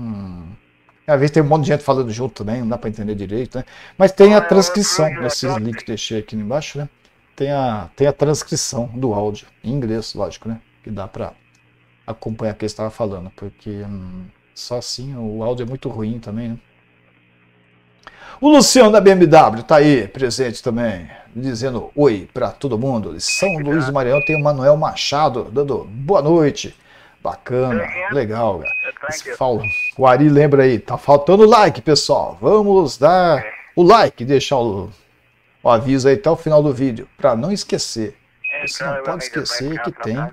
é, às vezes tem um monte de gente falando junto também, não dá para entender direito, né? Mas tem a transcrição, esses links que deixei aqui embaixo, né? Tem a, tem a transcrição do áudio, em inglês, lógico, né? Que dá para acompanhar o que estava falando, porque hum, só assim o áudio é muito ruim também, né? O Luciano da BMW tá aí, presente também, dizendo oi para todo mundo. São Luís do Maranhão tem o Manuel Machado dando boa noite. Bacana, uhum. legal, cara. É, Fala. O Ari lembra aí, tá faltando like, pessoal. Vamos dar o like, deixar o, o, aviso aí até o final do vídeo, para não esquecer. É, Você não pode esquecer que tem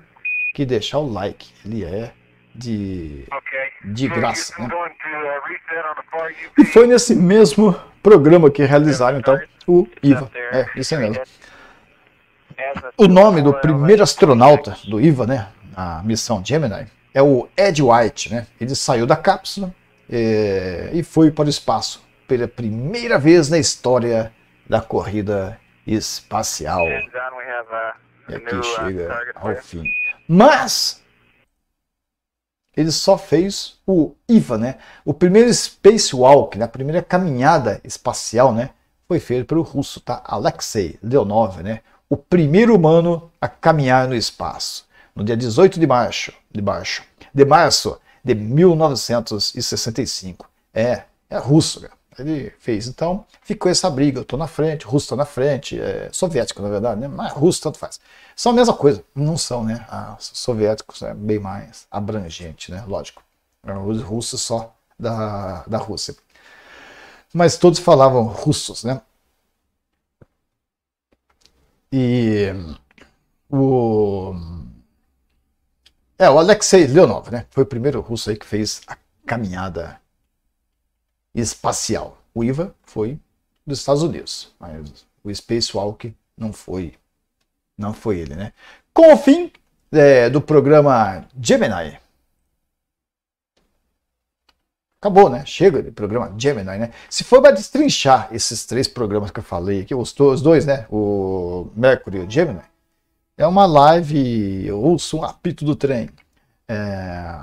que deixar o like. Ele é de, de graça. Né? Uh, e foi nesse mesmo programa que realizaram então o IVA. É, isso aí mesmo. O nome do primeiro uh, astronauta do IVA, né? na missão Gemini é o Ed White, né? Ele saiu da cápsula é, e foi para o espaço pela primeira vez na história da corrida espacial. É, é e aqui chega ao é. fim. Mas ele só fez o IVA, né? O primeiro spacewalk, né? a primeira caminhada espacial, né? Foi feito pelo russo, tá? Alexei Leonov, né? O primeiro humano a caminhar no espaço no dia 18 de março, de março, de março de 1965. É, é russo, cara. Ele fez. Então, ficou essa briga. Eu estou na frente, russo está na frente, é, soviético, na verdade, né? Mas russo tanto faz. São a mesma coisa. Não são, né? Ah, soviéticos é bem mais abrangente, né? Lógico. Os russos só da, da Rússia. Mas todos falavam russos, né? E o é, o Alexei Leonov, né? Foi o primeiro russo aí que fez a caminhada espacial. O IVA foi dos Estados Unidos, mas o Spacewalk não foi, não foi ele, né? Com o fim é, do programa Gemini. Acabou, né? Chega de programa Gemini, né? Se for para destrinchar esses três programas que eu falei aqui, os, os dois, né? O Mercury e o Gemini, é uma live, eu ouço um apito do trem. É,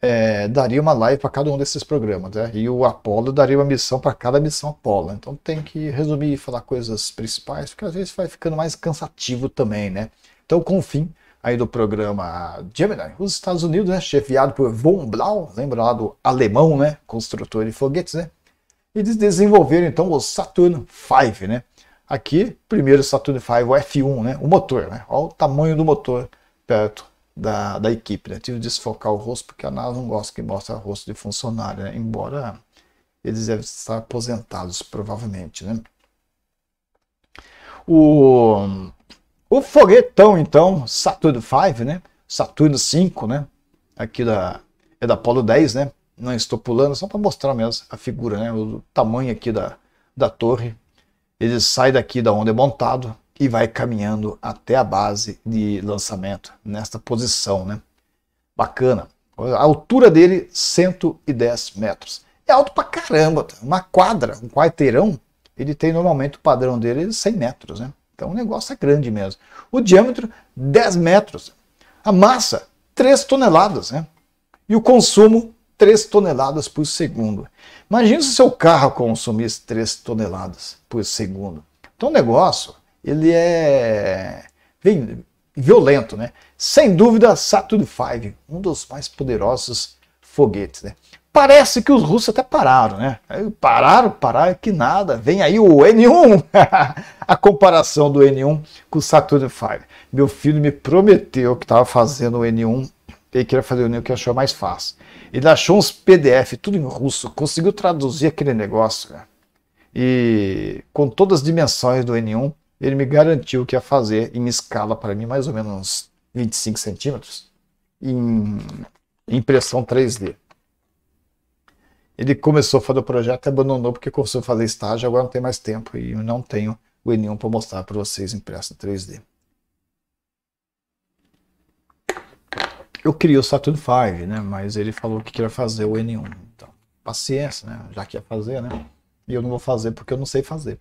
é, daria uma live para cada um desses programas, né? E o Apollo daria uma missão para cada missão Apollo. Então tem que resumir e falar coisas principais, porque às vezes vai ficando mais cansativo também, né? Então, com o fim aí do programa Gemini, os Estados Unidos, né, chefiado por Von Blau, lembra lá do alemão, né, construtor de foguetes, né? Eles desenvolveram então o Saturn V, né? Aqui, primeiro Saturn V, o F1, né? o motor. Né? Olha o tamanho do motor perto da, da equipe. Né? Tive de desfocar o rosto, porque a NASA não gosta que mostra o rosto de funcionário, né? embora eles devem estar aposentados, provavelmente. Né? O, o foguetão, então, Saturn V, né? Saturno V, né? Aqui da, é da Apollo 10, né? Não estou pulando, só para mostrar mesmo a figura, né? O tamanho aqui da, da torre ele sai daqui da onde é montado e vai caminhando até a base de lançamento, nesta posição, né? Bacana. A altura dele, 110 metros. É alto pra caramba. Tá? Uma quadra, um quarteirão, ele tem normalmente o padrão dele de 100 metros, né? Então o negócio é grande mesmo. O diâmetro, 10 metros. A massa, 3 toneladas, né? E o consumo, 3 toneladas por segundo. Imagina se o seu carro consumisse 3 toneladas por segundo. Então o negócio, ele é bem violento, né? Sem dúvida, Saturn V, um dos mais poderosos foguetes, né? Parece que os russos até pararam, né? Pararam, pararam, que nada. Vem aí o N1, a comparação do N1 com o Saturn V. Meu filho me prometeu que estava fazendo o N1 ele queria fazer o que achou mais fácil. Ele achou uns PDF, tudo em russo, conseguiu traduzir aquele negócio, cara. E com todas as dimensões do N1, ele me garantiu que ia fazer em escala para mim, mais ou menos uns 25 centímetros, em impressão 3D. Ele começou a fazer o projeto e abandonou porque começou a fazer estágio, agora não tem mais tempo e eu não tenho o N1 para mostrar para vocês impresso em 3D. Eu queria o Saturn V, né? Mas ele falou que queria fazer o N1. Então, paciência, né? Já que ia fazer, né? E eu não vou fazer porque eu não sei fazer.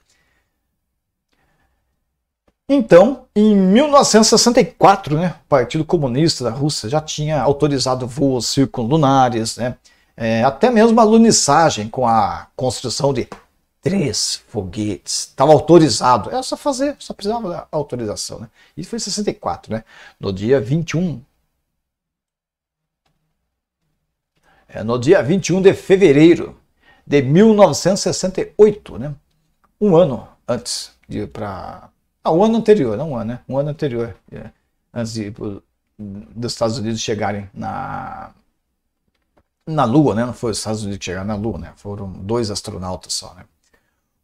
Então, em 1964, né, o Partido Comunista da Rússia já tinha autorizado voos circunlunares, né, é, até mesmo a lunissagem com a construção de três foguetes. Estava autorizado. Era só fazer, só precisava da autorização. Né? Isso foi em 64, né? No dia 21 É, no dia 21 de fevereiro de 1968, né? um ano antes de para ah, o ano anterior, não um ano, né? Um ano anterior, é, antes de, pro, dos Estados Unidos chegarem na na Lua, né? Não foi os Estados Unidos que chegaram na Lua, né? Foram dois astronautas só, né?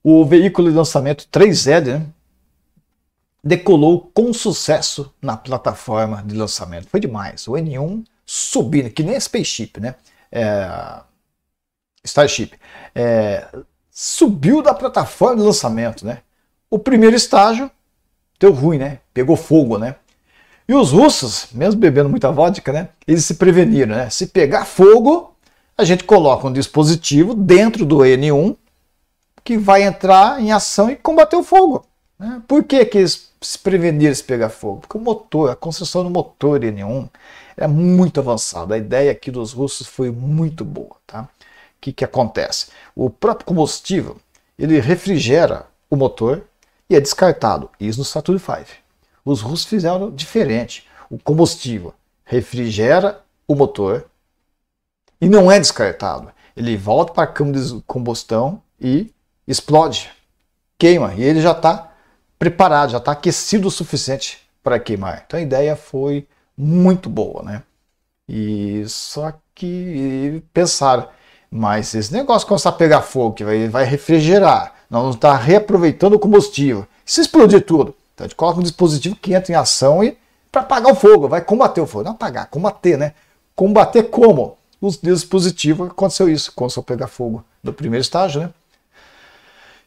O veículo de lançamento 3Z né? decolou com sucesso na plataforma de lançamento. Foi demais. O N1 subindo, que nem a Spaceship, né? é, Starship, é, subiu da plataforma de lançamento, né? O primeiro estágio deu ruim, né? Pegou fogo, né? E os russos, mesmo bebendo muita vodka, né? Eles se preveniram, né? Se pegar fogo, a gente coloca um dispositivo dentro do N1 que vai entrar em ação e combater o fogo. Né? Por que, que eles se preveniram se pegar fogo? Porque o motor, a construção do motor N1 é muito avançado. A ideia aqui dos russos foi muito boa. Tá? O que, que acontece? O próprio combustível ele refrigera o motor e é descartado. Isso no Saturn V. Os russos fizeram diferente. O combustível refrigera o motor e não é descartado. Ele volta para a câmara de combustão e explode, queima. E ele já está preparado, já está aquecido o suficiente para queimar. Então a ideia foi muito boa, né? E só que pensaram, mas esse negócio começar a pegar fogo, que vai, vai refrigerar, não está reaproveitando o combustível, se explodir tudo, então a gente coloca um dispositivo que entra em ação e para apagar o fogo, vai combater o fogo, não apagar, combater, né? Combater como? Os dispositivos aconteceu isso, começou a pegar fogo do primeiro estágio, né?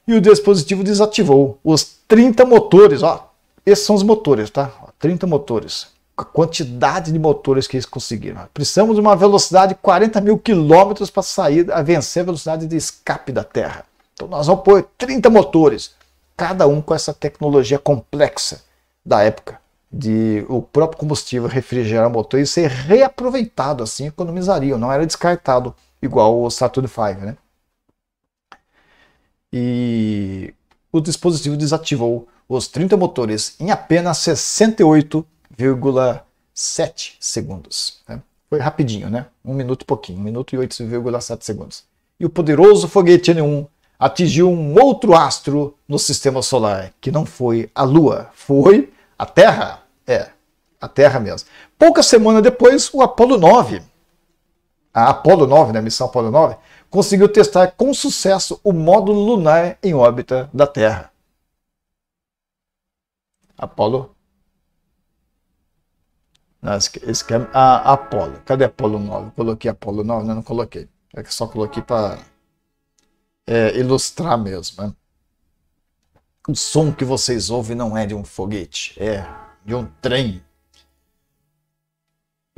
E o dispositivo desativou os 30 motores, ó. Esses são os motores, tá? 30 motores a quantidade de motores que eles conseguiram. Precisamos de uma velocidade de 40 mil quilômetros para sair a vencer a velocidade de escape da Terra. Então nós vamos pôr 30 motores, cada um com essa tecnologia complexa da época de o próprio combustível refrigerar o motor e ser reaproveitado assim economizariam, não era descartado igual o Saturn V, né? E o dispositivo desativou os 30 motores em apenas 68 1,7 segundos. Né? Foi rapidinho, né? Um minuto e pouquinho, um minuto e 8,7 segundos. E o poderoso foguete N1 atingiu um outro astro no sistema solar, que não foi a Lua, foi a Terra. É, a Terra mesmo. Pouca semana depois, o Apolo 9, a Apolo 9, né, a missão Apolo 9, conseguiu testar com sucesso o módulo lunar em órbita da Terra. Apolo nós, esse é a ah, Apollo. Cadê a Apollo 9? Coloquei a Apollo 9? Não, não coloquei. É que só coloquei para é, ilustrar mesmo. Né? O som que vocês ouvem não é de um foguete, é de um trem.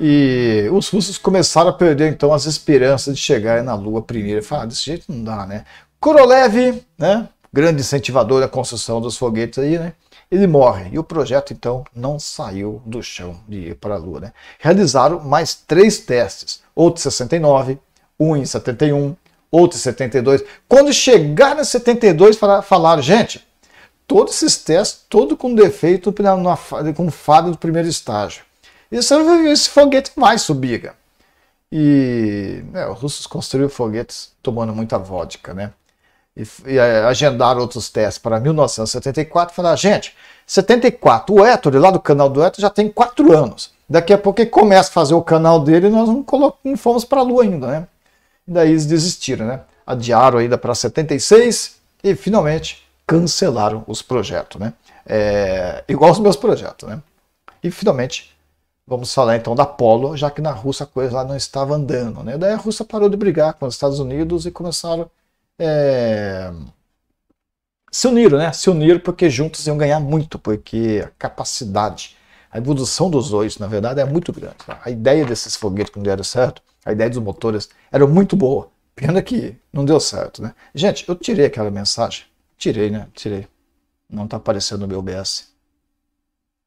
E os russos começaram a perder então as esperanças de chegar na Lua primeiro. Falar ah, desse jeito não dá, né? Korolev, né? Grande incentivador da construção dos foguetes aí, né? ele morre e o projeto então não saiu do chão de ir para a Lua. Né? Realizaram mais três testes, outro em 69, um em 71, outro em 72. Quando chegaram em 72, falaram, gente, todos esses testes, todo com defeito, com falha do primeiro estágio. Isso esse foguete mais subir, E né, os russos construíram foguetes tomando muita vodka, né? e, e eh, agendaram outros testes para 1974 e falaram, ah, gente, 74, o Hétero, lá do canal do Hétero, já tem quatro anos. Daqui a pouco ele começa a fazer o canal dele e nós não, não fomos para a Lua ainda, né? daí eles desistiram, né? Adiaram ainda para 76 e finalmente cancelaram os projetos, né? É, igual os meus projetos, né? E finalmente vamos falar então da Apollo, já que na Rússia a coisa lá não estava andando, né? Daí a Rússia parou de brigar com os Estados Unidos e começaram é, se uniram, né? Se uniram porque juntos iam ganhar muito, porque a capacidade, a evolução dos dois, na verdade, é muito grande. Tá? A ideia desses foguetes que não deram certo, a ideia dos motores, era muito boa. Pena que não deu certo, né? Gente, eu tirei aquela mensagem. Tirei, né? Tirei. Não tá aparecendo no meu BS?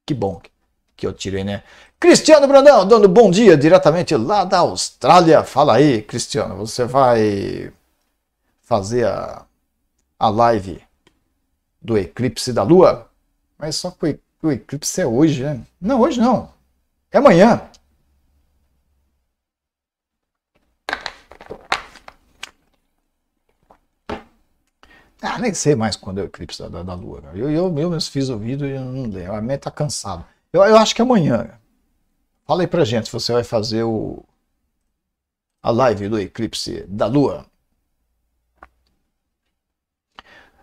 Que bom que eu tirei, né? Cristiano Brandão, dando bom dia diretamente lá da Austrália. Fala aí, Cristiano, você vai fazer a, a live do eclipse da Lua. Mas só que o eclipse é hoje, né? Não, hoje não. É amanhã. Ah, nem sei mais quando é o eclipse da, da Lua. Né? Eu, eu, eu mesmo fiz o vídeo e não lembro. A minha tá cansado. Eu, eu acho que é amanhã. Fala aí pra gente se você vai fazer o, a live do eclipse da Lua.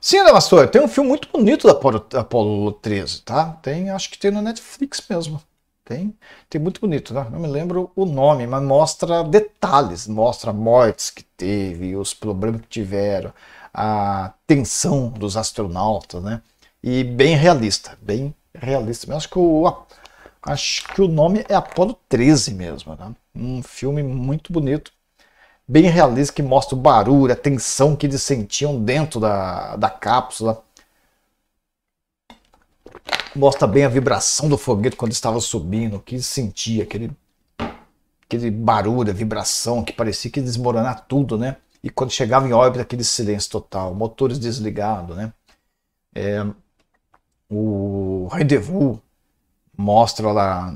Sim, Damastor, tem um filme muito bonito da Apolo, 13, tá? Tem, acho que tem na Netflix mesmo. Tem, tem muito bonito, né? Não me lembro o nome, mas mostra detalhes, mostra mortes que teve, os problemas que tiveram, a tensão dos astronautas, né? E bem realista, bem realista. Mas acho que o acho que o nome é Apolo 13 mesmo, né? Um filme muito bonito bem realista que mostra o barulho, a tensão que eles sentiam dentro da, da cápsula. Mostra bem a vibração do foguete quando estava subindo, o que sentia, aquele, aquele barulho, a vibração que parecia que desmoronar tudo, né? E quando chegava em órbita, aquele silêncio total, motores desligados, né? É, o Rendezvous mostra lá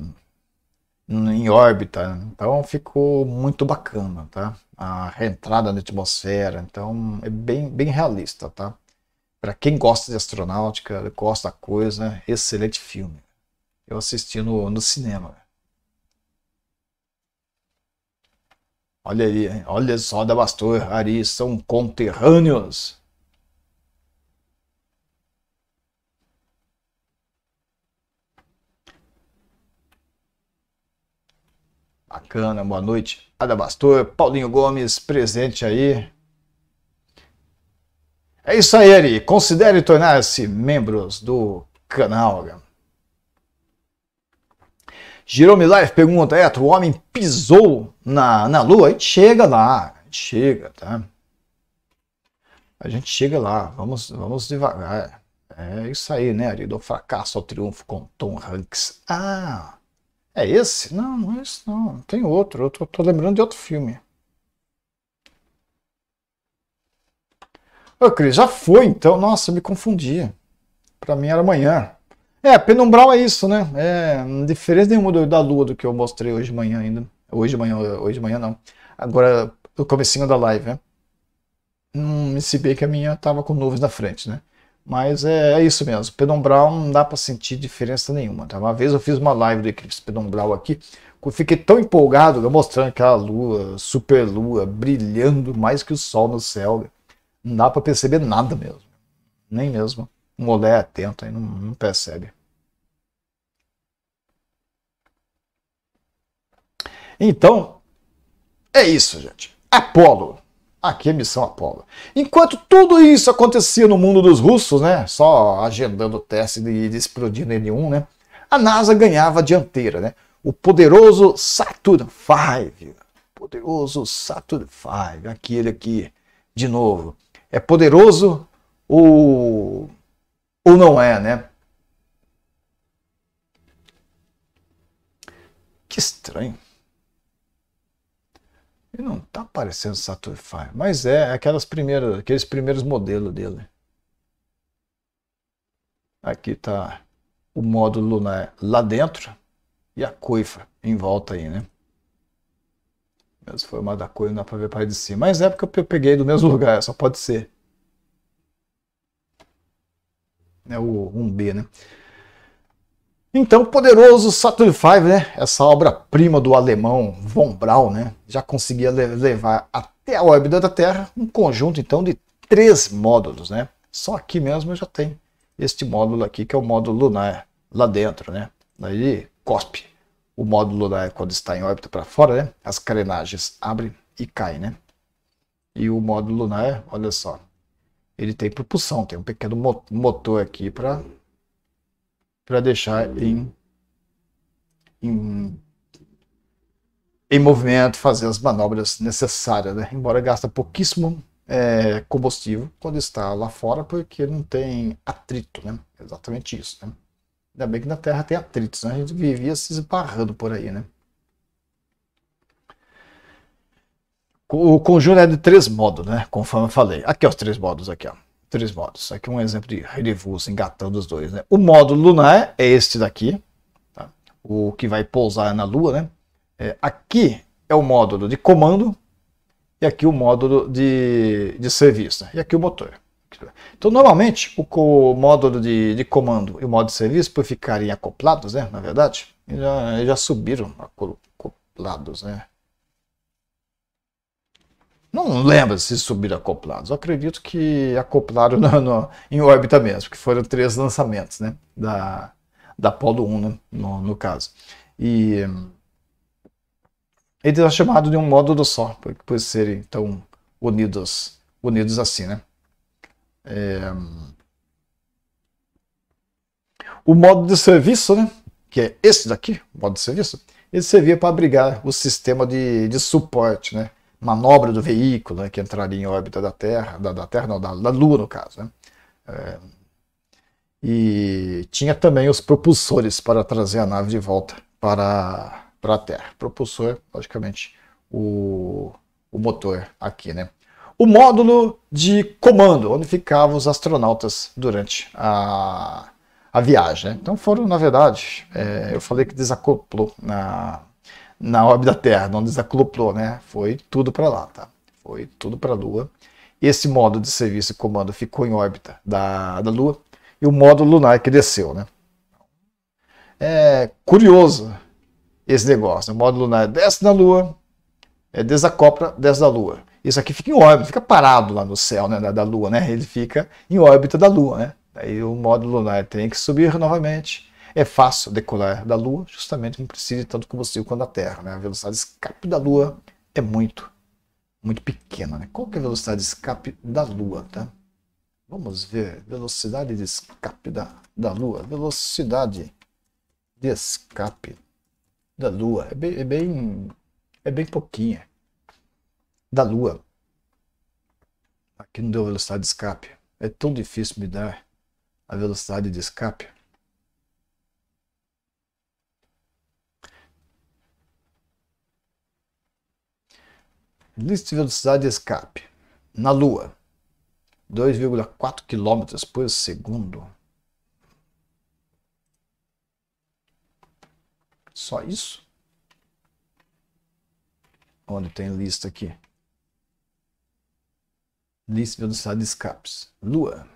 em órbita, então ficou muito bacana, tá? a reentrada na atmosfera. Então é bem, bem realista, tá? Para quem gosta de astronáutica, gosta da coisa, excelente filme. Eu assisti no, no cinema. Olha aí, olha só, Dabastor e Harry são conterrâneos. Bacana, boa noite. Adabastor, Paulinho Gomes, presente aí. É isso aí, Eri. Considere tornar-se membros do canal. Jerome Life pergunta, é, o homem pisou na, na lua? A gente chega lá, a gente chega, tá? A gente chega lá, vamos, vamos devagar. É isso aí, né, Ari? Do fracasso ao triunfo com Tom Hanks. Ah! É esse? Não, não é esse não. Tem outro. Eu tô, tô lembrando de outro filme. Ô, Cris, já foi então. Nossa, eu me confundi. Para mim era amanhã. É, penumbral é isso, né? É, não diferença nenhuma da lua do que eu mostrei hoje de manhã ainda. Hoje de manhã, hoje de manhã não. Agora, o comecinho da live, né? Hum, se bem que a minha tava com nuvens na frente, né? Mas é, é isso mesmo. Pedombral não dá para sentir diferença nenhuma. Tá? Uma vez eu fiz uma live do Eclipse Pedombral aqui. Eu fiquei tão empolgado mostrando aquela lua, super lua, brilhando mais que o sol no céu. Não dá para perceber nada mesmo. Nem mesmo. Um olé atento aí não, não percebe. Então, é isso, gente. Apolo. Aqui é missão Apolo. Enquanto tudo isso acontecia no mundo dos russos, né, só agendando o teste e explodindo N1, né, a NASA ganhava a dianteira, né? O poderoso Saturn V, poderoso Saturn V, aquele aqui de novo. É poderoso ou ou não é, né? Que estranho. Ele não tá parecendo Saturn V, mas é aquelas primeiras, aqueles primeiros modelos dele. Aqui tá o módulo lunar lá dentro e a coifa em volta aí, né? Mesmo formato da coifa, não dá pra ver para parte de cima. Mas é porque eu peguei do mesmo lugar, só pode ser. É o 1B, né? Então, poderoso Saturn V, né? Essa obra-prima do alemão Von Braun, né? Já conseguia levar até a órbita da Terra um conjunto, então, de três módulos, né? Só aqui mesmo já tem este módulo aqui, que é o módulo lunar, lá dentro, né? Daí cospe o módulo lunar quando está em órbita para fora, né? As carenagens abrem e caem, né? E o módulo lunar, olha só, ele tem propulsão, tem um pequeno motor aqui para para deixar em, em, em movimento, fazer as manobras necessárias, né? Embora gasta pouquíssimo é, combustível quando está lá fora, porque não tem atrito, né? Exatamente isso, né? Ainda bem que na Terra tem atritos, né? A gente vivia se esbarrando por aí, né? O conjuro é de três modos, né? Conforme eu falei. Aqui, os três modos aqui, ó três modos. Aqui é um exemplo de rendezvous, engatando os dois. Né? O modo lunar é este daqui, tá? o que vai pousar na Lua. Né? É, aqui é o módulo de comando e aqui o módulo de, de serviço. Né? E aqui o motor. Então, normalmente, o, o módulo de, de, comando e o módulo de serviço, por ficarem acoplados, né, na verdade, já, já subiram acoplados, né? Não lembro se subiram acoplados. Eu acredito que acoplaram no, no, em órbita mesmo, que foram três lançamentos, né? Da, da Apollo 1, né, no, no, caso. E eles é chamado de um módulo só, por serem tão unidos, unidos assim, né? É, o modo de serviço, né? Que é esse daqui, modo de serviço, ele servia para abrigar o sistema de, de suporte, né? manobra do veículo, né, que entraria em órbita da Terra, da, da Terra não, da, da, Lua no caso. Né? É, e tinha também os propulsores para trazer a nave de volta para, para a Terra. Propulsor, logicamente, o, o motor aqui, né? O módulo de comando, onde ficavam os astronautas durante a, a viagem. Né? Então foram, na verdade, é, eu falei que desacoplou na, na órbita da Terra, não desacoplou, né? Foi tudo para lá, tá? Foi tudo para a Lua. Esse módulo de serviço e comando ficou em órbita da, da Lua e o módulo lunar que desceu, né? É curioso esse negócio. Né? O módulo lunar desce na Lua, é, desacopla, desce da Lua. Isso aqui fica em órbita, fica parado lá no céu né, da, da Lua, né? Ele fica em órbita da Lua, né? Aí o módulo lunar tem que subir novamente é fácil decolar da Lua, justamente não precisa de tanto combustível quanto a Terra. Né? A velocidade de escape da Lua é muito, muito pequena. Né? Qual que é a velocidade de escape da Lua? Tá? Vamos ver. Velocidade de escape da, da Lua. Velocidade de escape da Lua. É bem, é bem, é bem pouquinha. Da Lua. Aqui não deu velocidade de escape. É tão difícil me dar a velocidade de escape. Lista de velocidade de escape. Na Lua, 2,4 km por segundo. Só isso? Onde tem lista aqui? Lista de velocidade de escapes. Lua.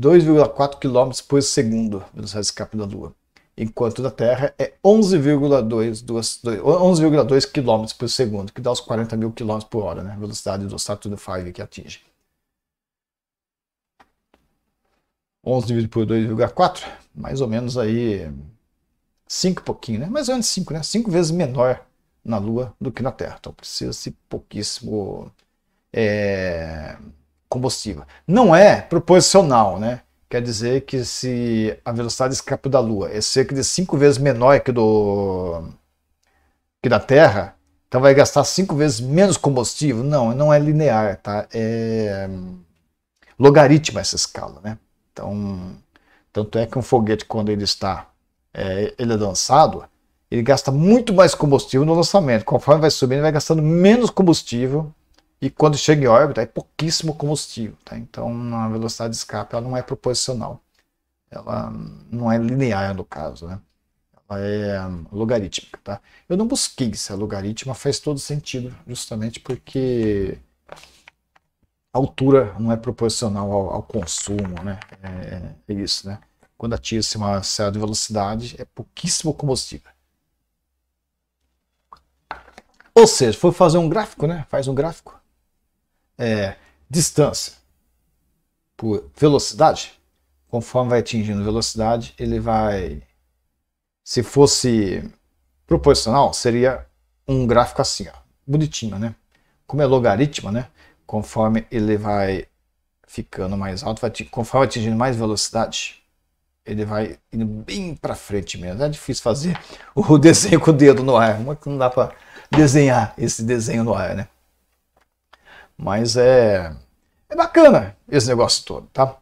2,4 km por segundo. Velocidade de escape da Lua enquanto da Terra é 11,2 km por segundo, que dá os 40 mil km por hora, né? velocidade do Saturn V que atinge. 11 dividido por 2,4, mais ou menos aí 5 pouquinho, né? Mais ou menos 5, né? 5 vezes menor na Lua do que na Terra. Então precisa-se pouquíssimo é, combustível. Não é proporcional, né? quer dizer que se a velocidade de escape da Lua é cerca de 5 vezes menor que, do, que da Terra, então vai gastar 5 vezes menos combustível. Não, não é linear, tá? É logaritmo essa escala, né? Então, tanto é que um foguete, quando ele está é, ele é lançado, ele gasta muito mais combustível no lançamento. Conforme vai subindo, ele vai gastando menos combustível e quando chega em órbita, é pouquíssimo combustível. Tá? Então, a velocidade de escape ela não é proporcional. Ela não é linear, no caso. Né? Ela é hum, logarítmica. Tá? Eu não busquei se é logarítmica faz todo sentido, justamente porque a altura não é proporcional ao, ao consumo, né? É, é isso, né? Quando atinge uma certa velocidade, é pouquíssimo combustível. Ou seja, foi fazer um gráfico, né? Faz um gráfico é, distância por velocidade, conforme vai atingindo velocidade, ele vai. Se fosse proporcional, seria um gráfico assim, ó, bonitinho, né? Como é logaritmo, né? Conforme ele vai ficando mais alto, vai, conforme atingindo mais velocidade, ele vai indo bem para frente mesmo. É difícil fazer o desenho com o dedo no ar, Como é que não dá para desenhar esse desenho no ar, né? Mas é, é bacana esse negócio todo, tá?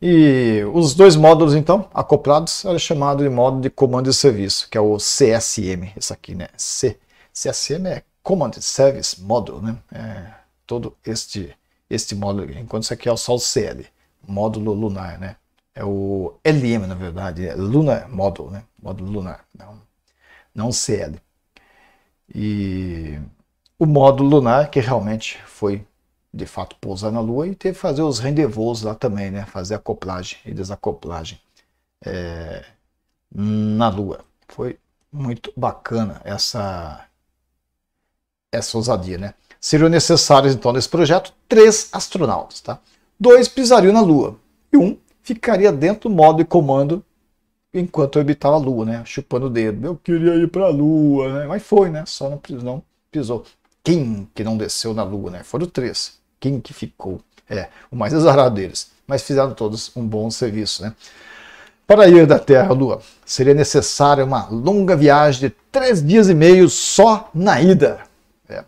E os dois módulos, então, acoplados, era chamado de módulo de comando e serviço, que é o CSM, esse aqui, né? C, CSM é Command Service Module, né? É todo este, este módulo aqui, enquanto isso aqui é só o CL, módulo lunar, né? É o LM, na verdade, é Lunar Module, né? Módulo lunar, não, não CL. E o módulo lunar, que realmente foi de fato pousar na Lua e teve que fazer os rendezvous lá também, né? fazer acoplagem e desacoplagem é, na Lua. Foi muito bacana essa, essa ousadia. Né? Seriam necessários, então, nesse projeto, três astronautas. Tá? Dois pisariam na Lua e um ficaria dentro do modo de comando enquanto orbitava a Lua, né? chupando o dedo. Eu queria ir para a Lua, né? mas foi, né? só não, não pisou. Quem que não desceu na lua, né? Foram três. Quem que ficou? É, o mais azarado deles. Mas fizeram todos um bom serviço, né? Para ir da Terra à Lua, seria necessária uma longa viagem de três dias e meio só na ida. É.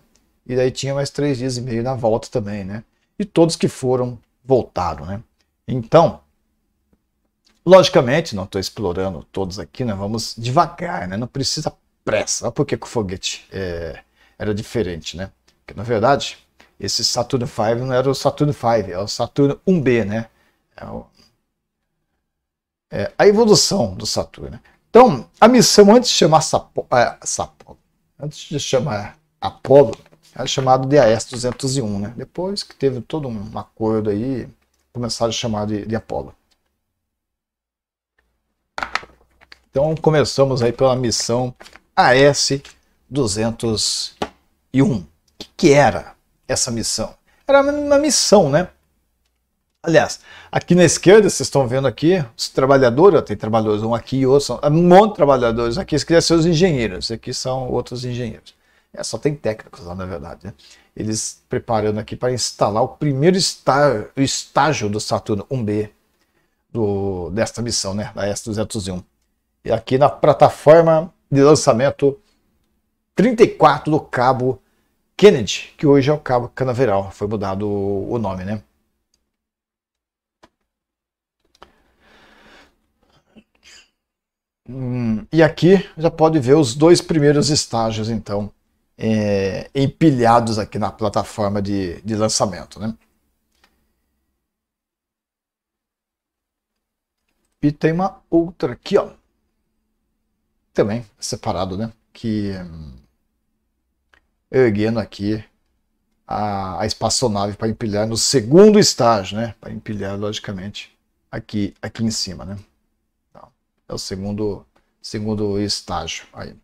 E daí tinha mais três dias e meio na volta também, né? E todos que foram voltaram, né? Então, logicamente, não estou explorando todos aqui, né? Vamos devagar, né? Não precisa pressa, porque o foguete é, era diferente, né? Porque, na verdade, esse Saturn V não era o Saturn V, era é o Saturn 1B, né? É o... é a evolução do Saturno. Né? Então, a missão antes de chamar Sapo... É, Sapo... antes de chamar Apolo, era chamado de AS 201, né? Depois que teve todo um acordo aí, começaram a chamar de, de Apolo. Então começamos aí pela missão AS 201 e O que era essa missão? Era uma missão, né? Aliás, aqui na esquerda, vocês estão vendo aqui, os trabalhadores, tem trabalhadores um aqui e outro, são, um monte de trabalhadores aqui, esses aqui são os engenheiros, aqui são outros engenheiros. É, só tem técnicos lá, na verdade. Né? Eles preparando aqui para instalar o primeiro estágio, o estágio do Saturno 1B do, desta missão, né? da S201. E aqui na plataforma de lançamento 34 do Cabo Kennedy, que hoje é o Cabo Canaveral, foi mudado o nome, né? Hum, e aqui já pode ver os dois primeiros estágios, então, é, empilhados aqui na plataforma de, de lançamento, né? E tem uma outra aqui, ó. Também separado, né? Que. Hum, erguendo aqui a, a espaçonave para empilhar no segundo estágio, né? Para empilhar, logicamente, aqui, aqui em cima, né? Então, é o segundo, segundo estágio aí.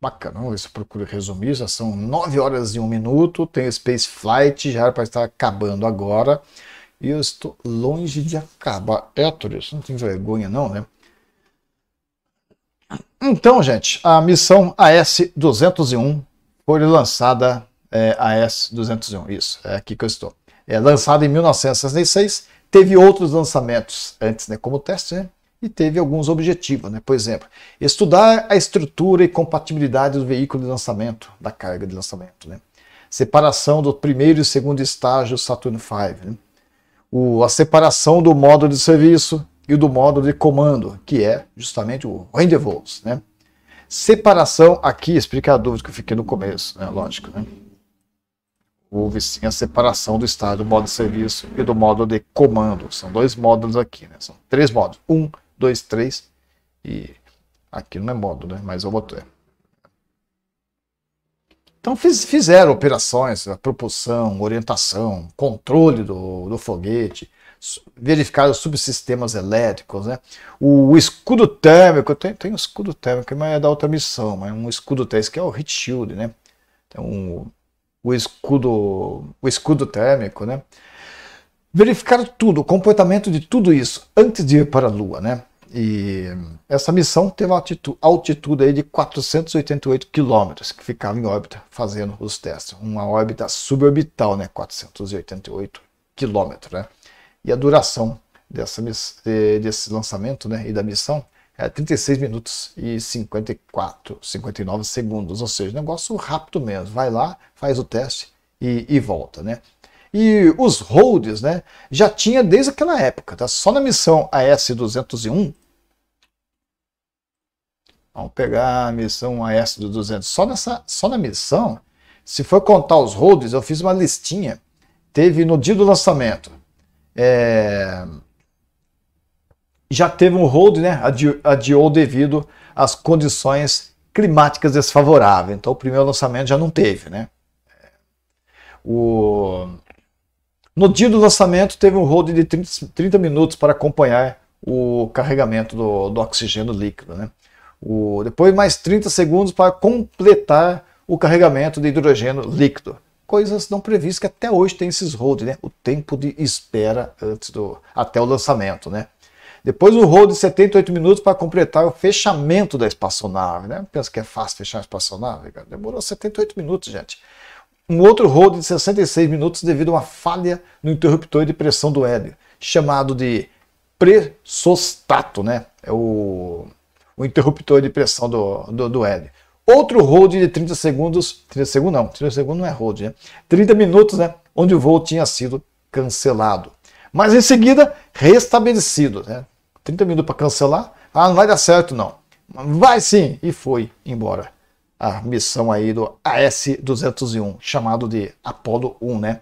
Bacana, vamos ver se eu procuro resumir. Já são 9 horas e 1 minuto. Tem Space Flight, já era para estar acabando agora. E eu estou longe de acabar. É, Turis, não tem vergonha, não, né? Então, gente, a missão AS-201 foi lançada, é, AS-201, isso, é aqui que eu estou. É lançada em 1966, teve outros lançamentos antes, né, como teste, né? e teve alguns objetivos, né? por exemplo, estudar a estrutura e compatibilidade do veículo de lançamento, da carga de lançamento, né? separação do primeiro e segundo estágio Saturn V, né? o, a separação do módulo de serviço e do módulo de comando, que é justamente o rendezvous. Né? Separação, aqui explica a dúvida que eu fiquei no começo, né? lógico. Né? Houve sim a separação do estágio do módulo de serviço e do módulo de comando. São dois módulos aqui, né? são três módulos. Um, 2, 3 e aqui não é modo, né? Mas eu boto é. Então fiz, fizeram operações, a propulsão, orientação, controle do, do foguete, verificaram os subsistemas elétricos, né? O, o escudo térmico, tem, tem um escudo térmico, mas é da outra missão, mas um escudo térmico que é o heat shield, né? Então, um, o escudo, o escudo térmico, né? Verificaram tudo, o comportamento de tudo isso antes de ir para a Lua, né? E essa missão teve uma altitude aí de 488 quilômetros, que ficava em órbita fazendo os testes. Uma órbita suborbital, né? 488 quilômetros, né? E a duração dessa, desse lançamento né? e da missão é 36 minutos e 54, 59 segundos. Ou seja, negócio rápido mesmo. Vai lá, faz o teste e, e volta, né? E os holds, né, já tinha desde aquela época, tá? Só na missão AS-201, vamos pegar a missão AS-200, só, nessa, só na missão, se for contar os holds, eu fiz uma listinha, teve no dia do lançamento, é... já teve um hold, né, adi adiou devido às condições climáticas desfavoráveis, então o primeiro lançamento já não teve, né. O, no dia do lançamento, teve um hold de 30, 30 minutos para acompanhar o carregamento do, do oxigênio líquido. Né? O, depois, mais 30 segundos para completar o carregamento de hidrogênio líquido. Coisas não previstas que até hoje tem esses holds, né? o tempo de espera antes do, até o lançamento. Né? Depois o hold de 78 minutos para completar o fechamento da espaçonave, né? Pensa que é fácil fechar a espaçonave, cara. Demorou 78 minutos, gente um outro hold de 66 minutos devido a uma falha no interruptor de pressão do hélice, chamado de pressostato, né? É o, o interruptor de pressão do, do, do Outro hold de 30 segundos, 30 segundos não, 30 segundos não é hold, né? 30 minutos, né? Onde o voo tinha sido cancelado. Mas em seguida, restabelecido, né? 30 minutos para cancelar, ah, não vai dar certo não. Vai sim, e foi embora a missão aí do AS-201, chamado de Apollo 1, né?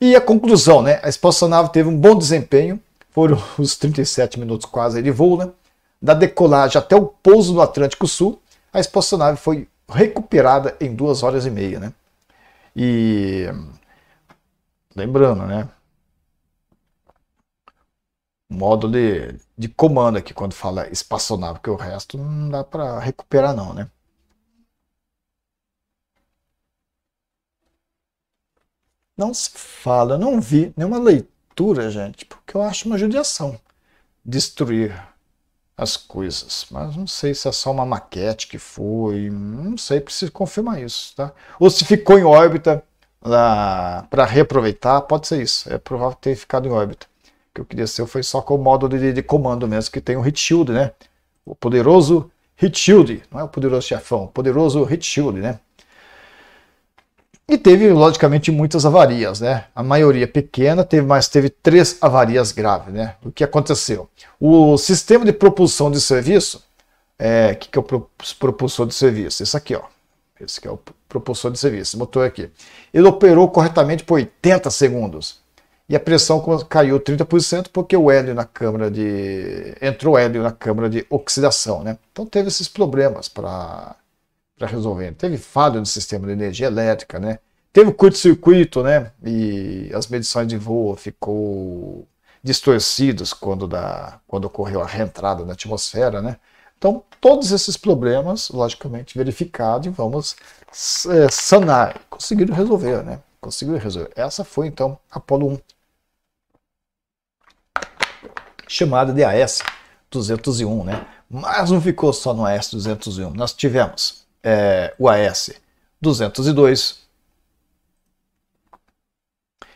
E a conclusão, né? A espaçonave teve um bom desempenho, foram os 37 minutos quase de voo, né? Da decolagem até o pouso no Atlântico Sul, a espaçonave foi recuperada em duas horas e meia, né? E lembrando, né? Módulo de, de comando aqui quando fala espaçonave, que o resto não dá para recuperar não, né? não se fala, eu não vi nenhuma leitura, gente, porque eu acho uma judiação destruir as coisas. Mas não sei se é só uma maquete que foi, não sei, preciso confirmar isso, tá? Ou se ficou em órbita para reaproveitar, pode ser isso. É provável ter ficado em órbita. O que eu queria ser foi só com o módulo de, de comando mesmo, que tem o hit shield, né? O poderoso hit shield, não é o poderoso chefão, o poderoso hit shield, né? E teve, logicamente, muitas avarias, né? A maioria pequena, teve, mas teve três avarias graves, né? O que aconteceu? O sistema de propulsão de serviço, é, que, que é o propulsor de serviço? Esse aqui, ó. Esse aqui é o propulsor de serviço, esse motor aqui. Ele operou corretamente por 80 segundos. E a pressão caiu 30% porque o hélio na câmara de. entrou hélio na câmara de oxidação, né? Então teve esses problemas para para resolver. Teve falha no sistema de energia elétrica, né? Teve curto-circuito, né? E as medições de voo ficou distorcidas quando, da, quando ocorreu a reentrada na atmosfera, né? Então, todos esses problemas, logicamente, verificados e vamos é, sanar. Conseguiram resolver, né? Conseguiram resolver. Essa foi, então, Apolo 1. Chamada de AS 201, né? Mas não ficou só no AS 201. Nós tivemos é, AS 202,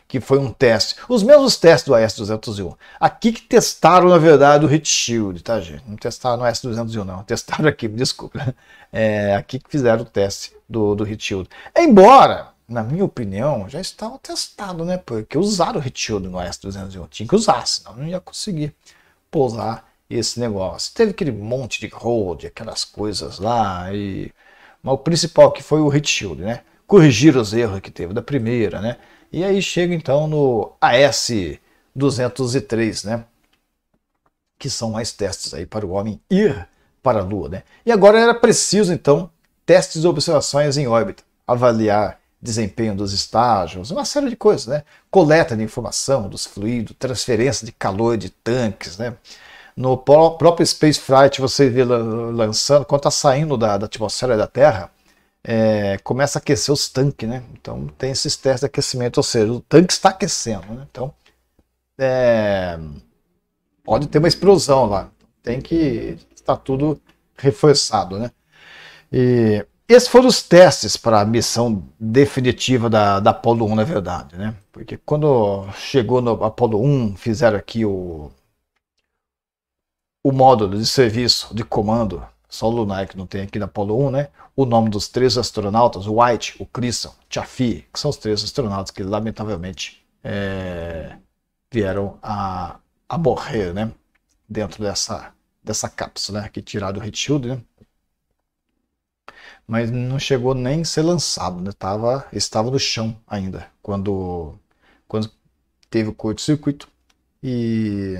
que foi um teste. Os mesmos testes do AS-201. Aqui que testaram, na verdade, o Hit Shield, tá, gente? Não testaram no AS-201, não. Testaram aqui, me desculpa. É, aqui que fizeram o teste do, do Hit Shield. Embora, na minha opinião, já estava testado, né? Porque usaram o Hit Shield no AS-201. Tinha que usar, senão não ia conseguir pousar esse negócio. Teve aquele monte de hold, aquelas coisas lá e mas o principal que foi o hit shield, né? Corrigir os erros que teve da primeira, né? E aí chega então no AS 203, né? Que são mais testes aí para o homem ir para a Lua, né? E agora era preciso então testes e observações em órbita, avaliar desempenho dos estágios, uma série de coisas, né? Coleta de informação dos fluidos, transferência de calor de tanques, né? No próprio Space Flight, você vê lançando, quando está saindo da, da, atmosfera da Terra, é, começa a aquecer os tanques, né? Então tem esses testes de aquecimento, ou seja, o tanque está aquecendo, né? Então é, pode ter uma explosão lá. Tem que estar tudo reforçado, né? E esses foram os testes para a missão definitiva da, da Apollo 1, na verdade, né? Porque quando chegou no Apollo 1, fizeram aqui o o módulo de serviço de comando, só o Lunar que não tem aqui na Apollo 1, né? O nome dos três astronautas, o White, o Christian, Chaffee, que são os três astronautas que lamentavelmente é, vieram a, a morrer, né? Dentro dessa, dessa cápsula, né? Que tiraram o Shield, né? Mas não chegou nem a ser lançado, né? Tava, estava no chão ainda, quando, quando teve o curto-circuito e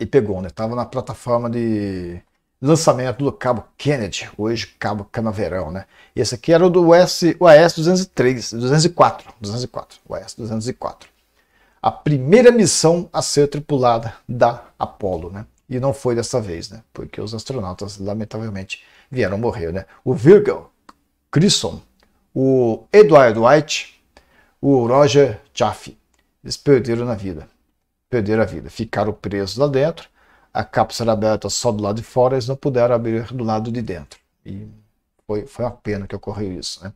e pegou, né? Tava na plataforma de lançamento do cabo Kennedy, hoje cabo Canaveral, né? Esse aqui era o do US, AS 203, 204, 204, AS 204. A primeira missão a ser tripulada da Apollo, né? E não foi dessa vez, né? Porque os astronautas lamentavelmente vieram morrer, né? O Virgil Crisson, o Edward White, o Roger Chaffee, eles perderam na vida perderam a vida. Ficaram presos lá dentro, a cápsula era aberta só do lado de fora, eles não puderam abrir do lado de dentro. E foi, foi uma pena que ocorreu isso. Né?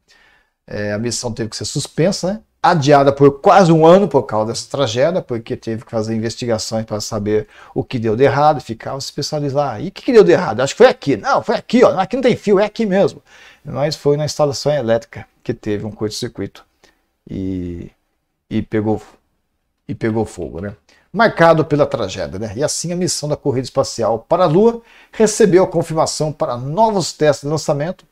É, a missão teve que ser suspensa, né? adiada por quase um ano por causa dessa tragédia, porque teve que fazer investigações para saber o que deu de errado, ficava se especializar. Ah, e o que, deu de errado? Acho que foi aqui. Não, foi aqui, ó. aqui não tem fio, é aqui mesmo. Mas foi na instalação elétrica que teve um curto-circuito e, e, pegou, e pegou fogo, né? marcado pela tragédia. Né? E assim a missão da corrida espacial para a Lua recebeu a confirmação para novos testes de lançamento,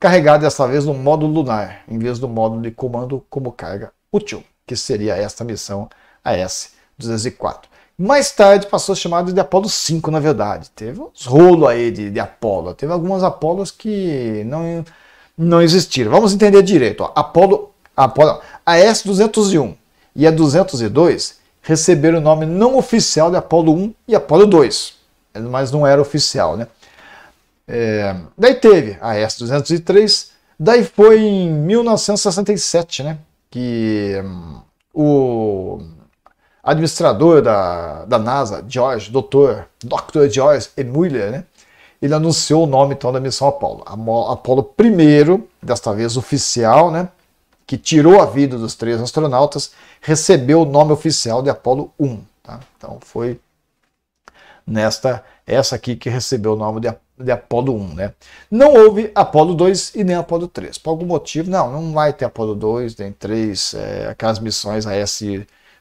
carregada dessa vez no módulo lunar, em vez do módulo de comando como carga útil, que seria esta missão AS-204. Mais tarde passou a chamada de Apolo 5, na verdade. Teve uns rolos aí de, de Apolo. Teve algumas Apolos que não, não existiram. Vamos entender direito. Ó. Apolo, Apolo, S 201 e a 202 receberam o nome não oficial de Apolo 1 e Apolo 2, mas não era oficial, né? É, daí teve a S-203, daí foi em 1967, né? Que hum, o administrador da, da NASA, George, doutor, Dr. George E. né? Ele anunciou o nome então da missão Apolo. Apolo I, desta vez oficial, né? que tirou a vida dos três astronautas, recebeu o nome oficial de Apolo 1. Tá? Então foi nesta essa aqui que recebeu o nome de, de Apolo 1. Né? Não houve Apolo 2 e nem Apolo 3. Por algum motivo, não, não vai ter Apolo 2, nem 3, é, aquelas missões AS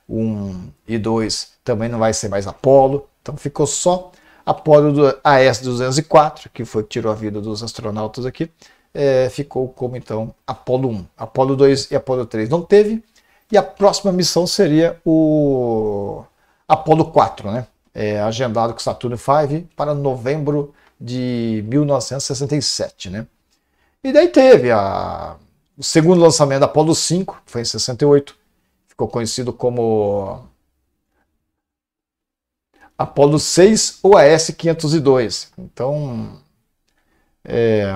1 e 2 também não vai ser mais Apolo. Então ficou só Apolo AS-204, que foi que tirou a vida dos astronautas aqui, é, ficou como então Apolo 1. Apolo 2 e Apolo 3 não teve. E a próxima missão seria o Apolo 4, né? É, agendado com Saturno V para novembro de 1967, né? E daí teve a, o segundo lançamento da Apolo 5, que foi em 68, ficou conhecido como Apolo 6 ou AS-502. Então, é,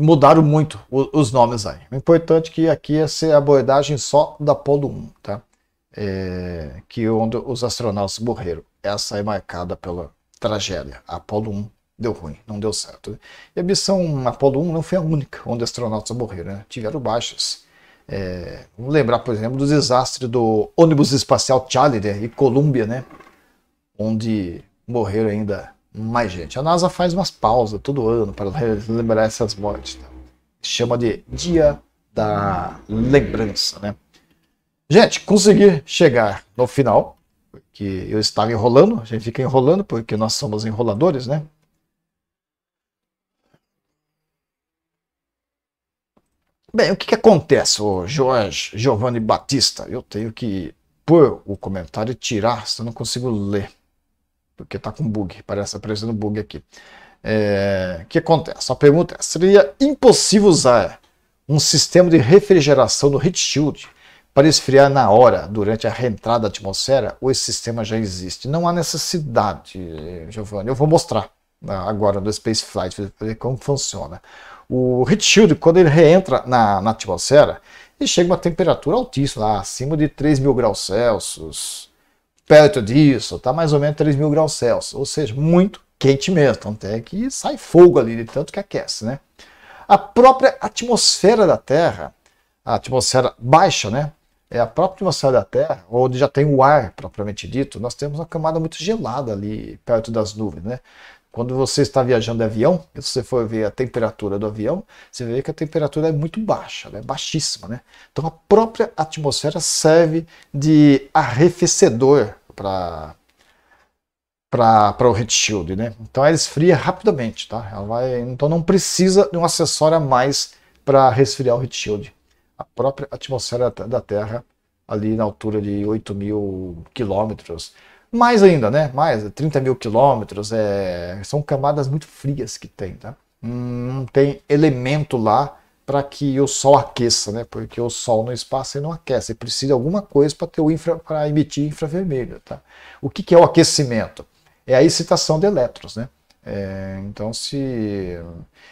mudaram muito os nomes aí. O importante é que aqui ia ser a abordagem só da Apolo 1, tá? É, que onde os astronautas morreram. Essa é marcada pela tragédia. A Apolo 1 deu ruim, não deu certo. E a missão Apolo 1 não foi a única onde astronautas morreram, né? tiveram baixas. É, vamos lembrar, por exemplo, do desastre do ônibus espacial Challenger e Columbia, né? Onde morreram ainda mais gente. A NASA faz umas pausas todo ano para lembrar essas mortes. Tá? Chama de Dia da Lembrança, né? Gente, consegui chegar no final, porque eu estava enrolando, a gente fica enrolando porque nós somos enroladores, né? Bem, o que, que acontece, o Jorge Giovanni Batista? Eu tenho que, pôr o comentário, tirar, senão não consigo ler porque está com bug, parece aparecendo bug aqui. É, que acontece? A pergunta é: seria impossível usar um sistema de refrigeração do heat shield para esfriar na hora, durante a reentrada da atmosfera, ou esse sistema já existe? Não há necessidade, Giovanni. Eu vou mostrar né, agora no Space Flight ver como funciona. O heat shield, quando ele reentra na, na atmosfera, ele chega a uma temperatura altíssima, acima de 3 mil graus Celsius, perto disso, está mais ou menos 3 mil graus Celsius, ou seja, muito quente mesmo, tanto é que sai fogo ali de tanto que aquece, né? A própria atmosfera da Terra, a atmosfera baixa, né? É a própria atmosfera da Terra, onde já tem o ar propriamente dito, nós temos uma camada muito gelada ali perto das nuvens, né? Quando você está viajando de avião, se você for ver a temperatura do avião, você vê que a temperatura é muito baixa, é né? baixíssima, né? Então a própria atmosfera serve de arrefecedor para para o heat shield, né? Então ela esfria rapidamente, tá? Ela vai, então não precisa de um acessório a mais para resfriar o heat shield. A própria atmosfera da Terra ali na altura de 8 mil quilômetros, mais ainda, né? Mais 30 mil quilômetros, é... são camadas muito frias que tem, tá? Hum, não tem elemento lá para que o Sol aqueça, né? Porque o Sol no espaço ele não aquece, ele precisa de alguma coisa para ter o infra, para emitir infravermelho, tá? O que, que, é o aquecimento? É a excitação de elétrons, né? É, então se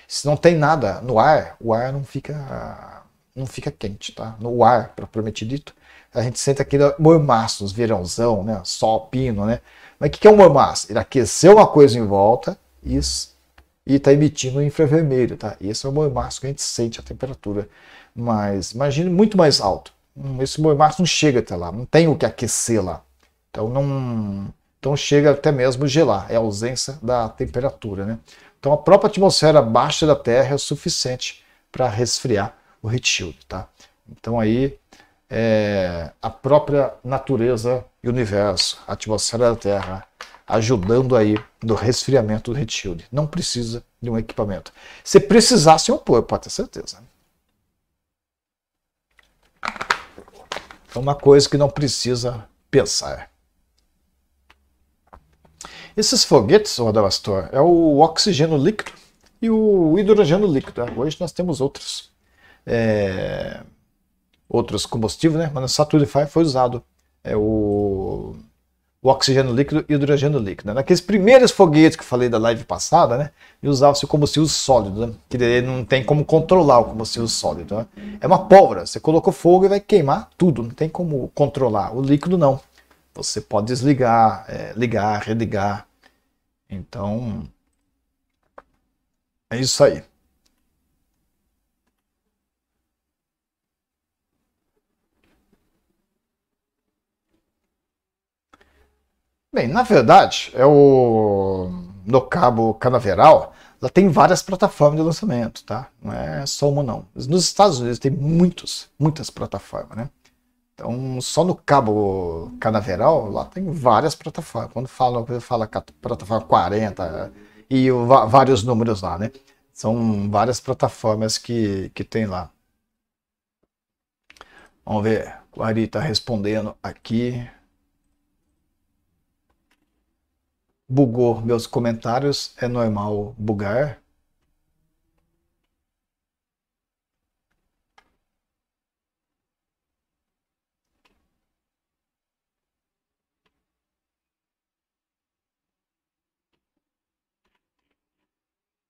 se não tem nada no ar, o ar não fica não fica quente, tá? No ar, propriamente dito, a gente sente aquele mormaço, os verãozão, né? Sol, pino, né? Mas o que, que é um mormaço? Ele aqueceu uma coisa em volta e e está emitindo infravermelho, tá? Esse é o mormaço que a gente sente a temperatura, mas imagine muito mais alto. Hum, esse mormaço não chega até lá, não tem o que aquecer lá. Então não, então chega até mesmo gelar, é a ausência da temperatura, né? Então a própria atmosfera baixa da Terra é o suficiente para resfriar o heat shield, tá? Então aí é a própria natureza e universo, a atmosfera da Terra ajudando aí no resfriamento do heat shield. Não precisa de um equipamento. Se precisasse, eu pôr, pode ter certeza. É uma coisa que não precisa pensar. Esses foguetes, Rodavastor, é o oxigênio líquido e o hidrogênio líquido. Ah, hoje nós temos outros, é, outros combustíveis, né? mas no Saturify foi usado é o o oxigênio líquido e o hidrogênio líquido. Né? Naqueles primeiros foguetes que eu falei da live passada, né? usava-se o combustível sólido, né? que não tem como controlar o combustível sólido. Né? É uma pólvora, você colocou fogo e vai queimar tudo, não tem como controlar. O líquido não. Você pode desligar, é, ligar, religar. Então, é isso aí. Bem, na verdade, é o no Cabo Canaveral, ela tem várias plataformas de lançamento, tá? Não é só uma não. Nos Estados Unidos tem muitos, muitas plataformas, né? Então, só no Cabo Canaveral, lá tem várias plataformas. Quando fala, fala plataforma 40 e o, vários números lá, né? São várias plataformas que, que tem lá. Vamos ver, o Ari está respondendo aqui. bugou meus comentários, é normal bugar?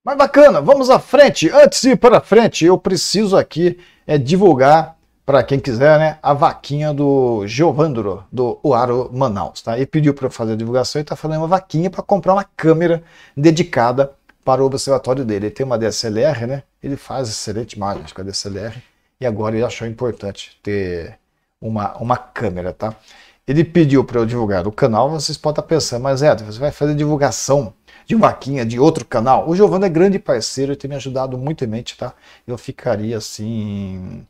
Mas bacana, vamos à frente. Antes de ir para frente, eu preciso aqui é divulgar para quem quiser, né, a vaquinha do Giovandro, do Uaro Manaus. Tá? Ele pediu para eu fazer a divulgação e está fazendo uma vaquinha para comprar uma câmera dedicada para o observatório dele. Ele tem uma DSLR, né? Ele faz excelente imagens com a DSLR e agora ele achou importante ter uma, uma câmera, tá? Ele pediu para eu divulgar o canal, vocês podem estar tá pensando, mas é, você vai fazer divulgação de vaquinha de outro canal? O Giovandro é grande parceiro e tem me ajudado muito em mente, tá? Eu ficaria assim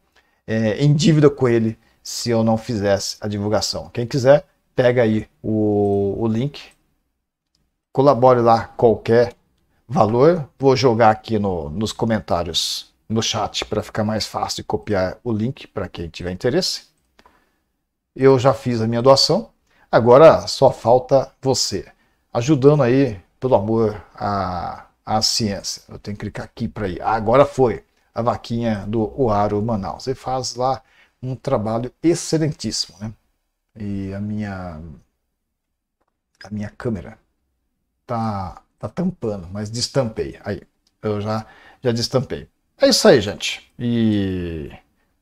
é, em dívida com ele se eu não fizesse a divulgação. Quem quiser, pega aí o, o link, colabore lá qualquer valor. Vou jogar aqui no, nos comentários, no chat, para ficar mais fácil de copiar o link para quem tiver interesse. Eu já fiz a minha doação, agora só falta você. Ajudando aí, pelo amor, a, a ciência. Eu tenho que clicar aqui para ir. Ah, agora foi a vaquinha do Oaro Manaus. Ele faz lá um trabalho excelentíssimo, né? E a minha a minha câmera tá tá tampando, mas destampei. Aí, eu já já destampei. É isso aí, gente. E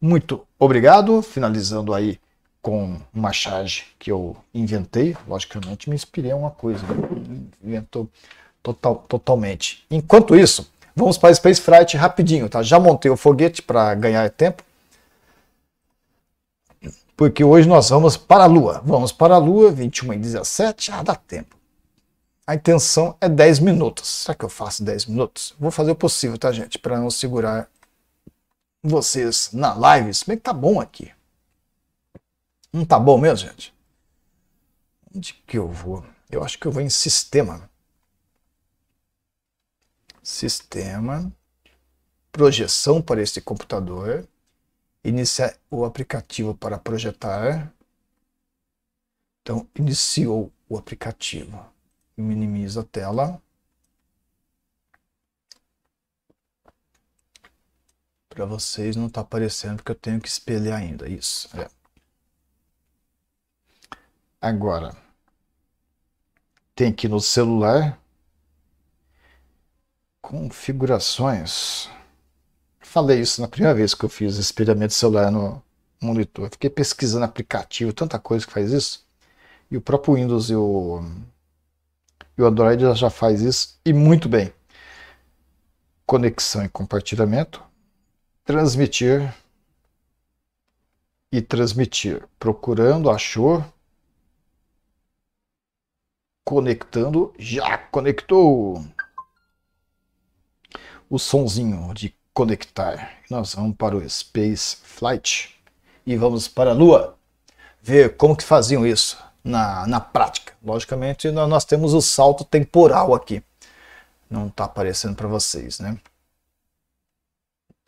muito obrigado, finalizando aí com uma charge que eu inventei. Logicamente me inspirei em é uma coisa, né? inventou total, totalmente. Enquanto isso, Vamos para Space Freight rapidinho, tá? Já montei o foguete para ganhar tempo. Porque hoje nós vamos para a Lua. Vamos para a Lua, 21 e 17, ah, dá tempo. A intenção é 10 minutos. Será que eu faço 10 minutos? Vou fazer o possível, tá, gente? Para não segurar vocês na live. Se bem que tá bom aqui. Não tá bom mesmo, gente? Onde que eu vou? Eu acho que eu vou em sistema sistema, projeção para este computador, iniciar o aplicativo para projetar. Então, iniciou o aplicativo. Minimiza a tela. Para vocês não está aparecendo porque eu tenho que espelhar ainda. Isso. É. Agora, tem aqui no celular configurações. Falei isso na primeira vez que eu fiz espelhamento celular no monitor. Fiquei pesquisando aplicativo, tanta coisa que faz isso. E o próprio Windows e o, e o Android já faz isso e muito bem. Conexão e compartilhamento. Transmitir e transmitir. Procurando, achou. Conectando, já conectou o sonzinho de conectar. Nós vamos para o Space Flight e vamos para a Lua ver como que faziam isso na, na prática. Logicamente, nós temos o salto temporal aqui. Não está aparecendo para vocês, né?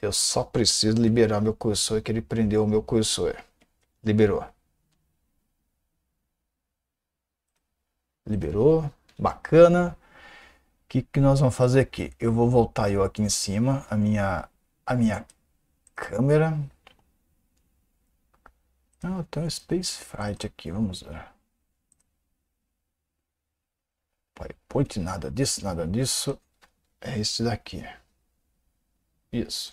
Eu só preciso liberar meu cursor, que ele prendeu o meu cursor. Liberou. Liberou. Bacana que, que nós vamos fazer aqui? Eu vou voltar eu aqui em cima, a minha, a minha câmera. Ah, tem um Space freight aqui, vamos ver. PowerPoint, nada disso, nada disso. É esse daqui. Isso.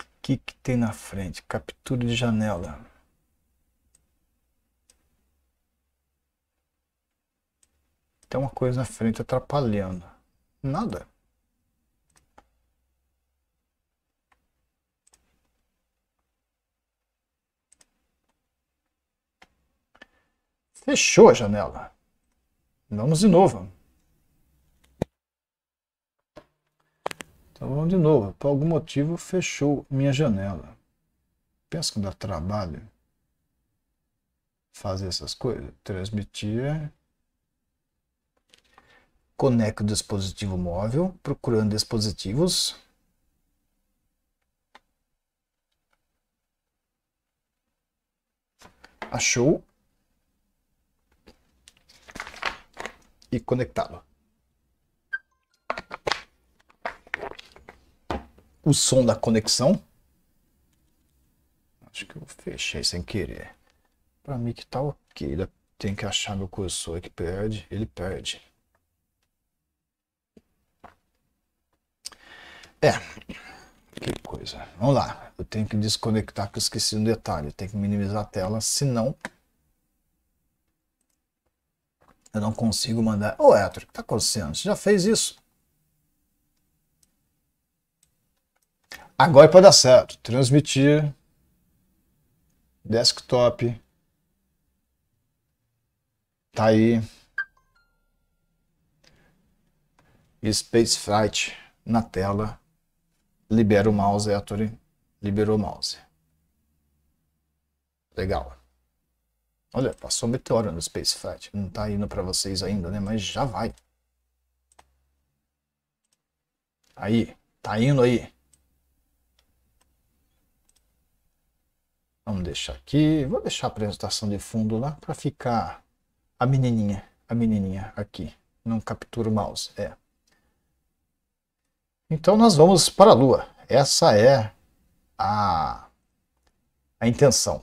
O que, que tem na frente? Captura de janela. tem uma coisa na frente atrapalhando. Nada. Fechou a janela. Vamos de novo. Então vamos de novo. Por algum motivo fechou minha janela. Pensa que dá trabalho fazer essas coisas. Transmitir Conecto o dispositivo móvel, procurando dispositivos. Achou. E conectá-lo. O som da conexão. Acho que eu fechei sem querer. Para mim que tá ok. Tem que achar meu cursor que perde. Ele perde. É. Que coisa. Vamos lá. Eu tenho que desconectar que eu esqueci um detalhe. Tem tenho que minimizar a tela, senão eu não consigo mandar. Ô, Hétero, o que está acontecendo? Você já fez isso? Agora é para dar certo. Transmitir. Desktop. Tá aí. Space Flight na tela Libera o mouse, Ettore. É, Liberou o mouse. Legal. Olha, passou um meteoro no Space Flight. Não tá indo para vocês ainda, né? Mas já vai. Aí, tá indo aí. Vamos deixar aqui. Vou deixar a apresentação de fundo lá para ficar a menininha, a menininha aqui. Não captura o mouse, é. Então nós vamos para a Lua. Essa é a, a intenção.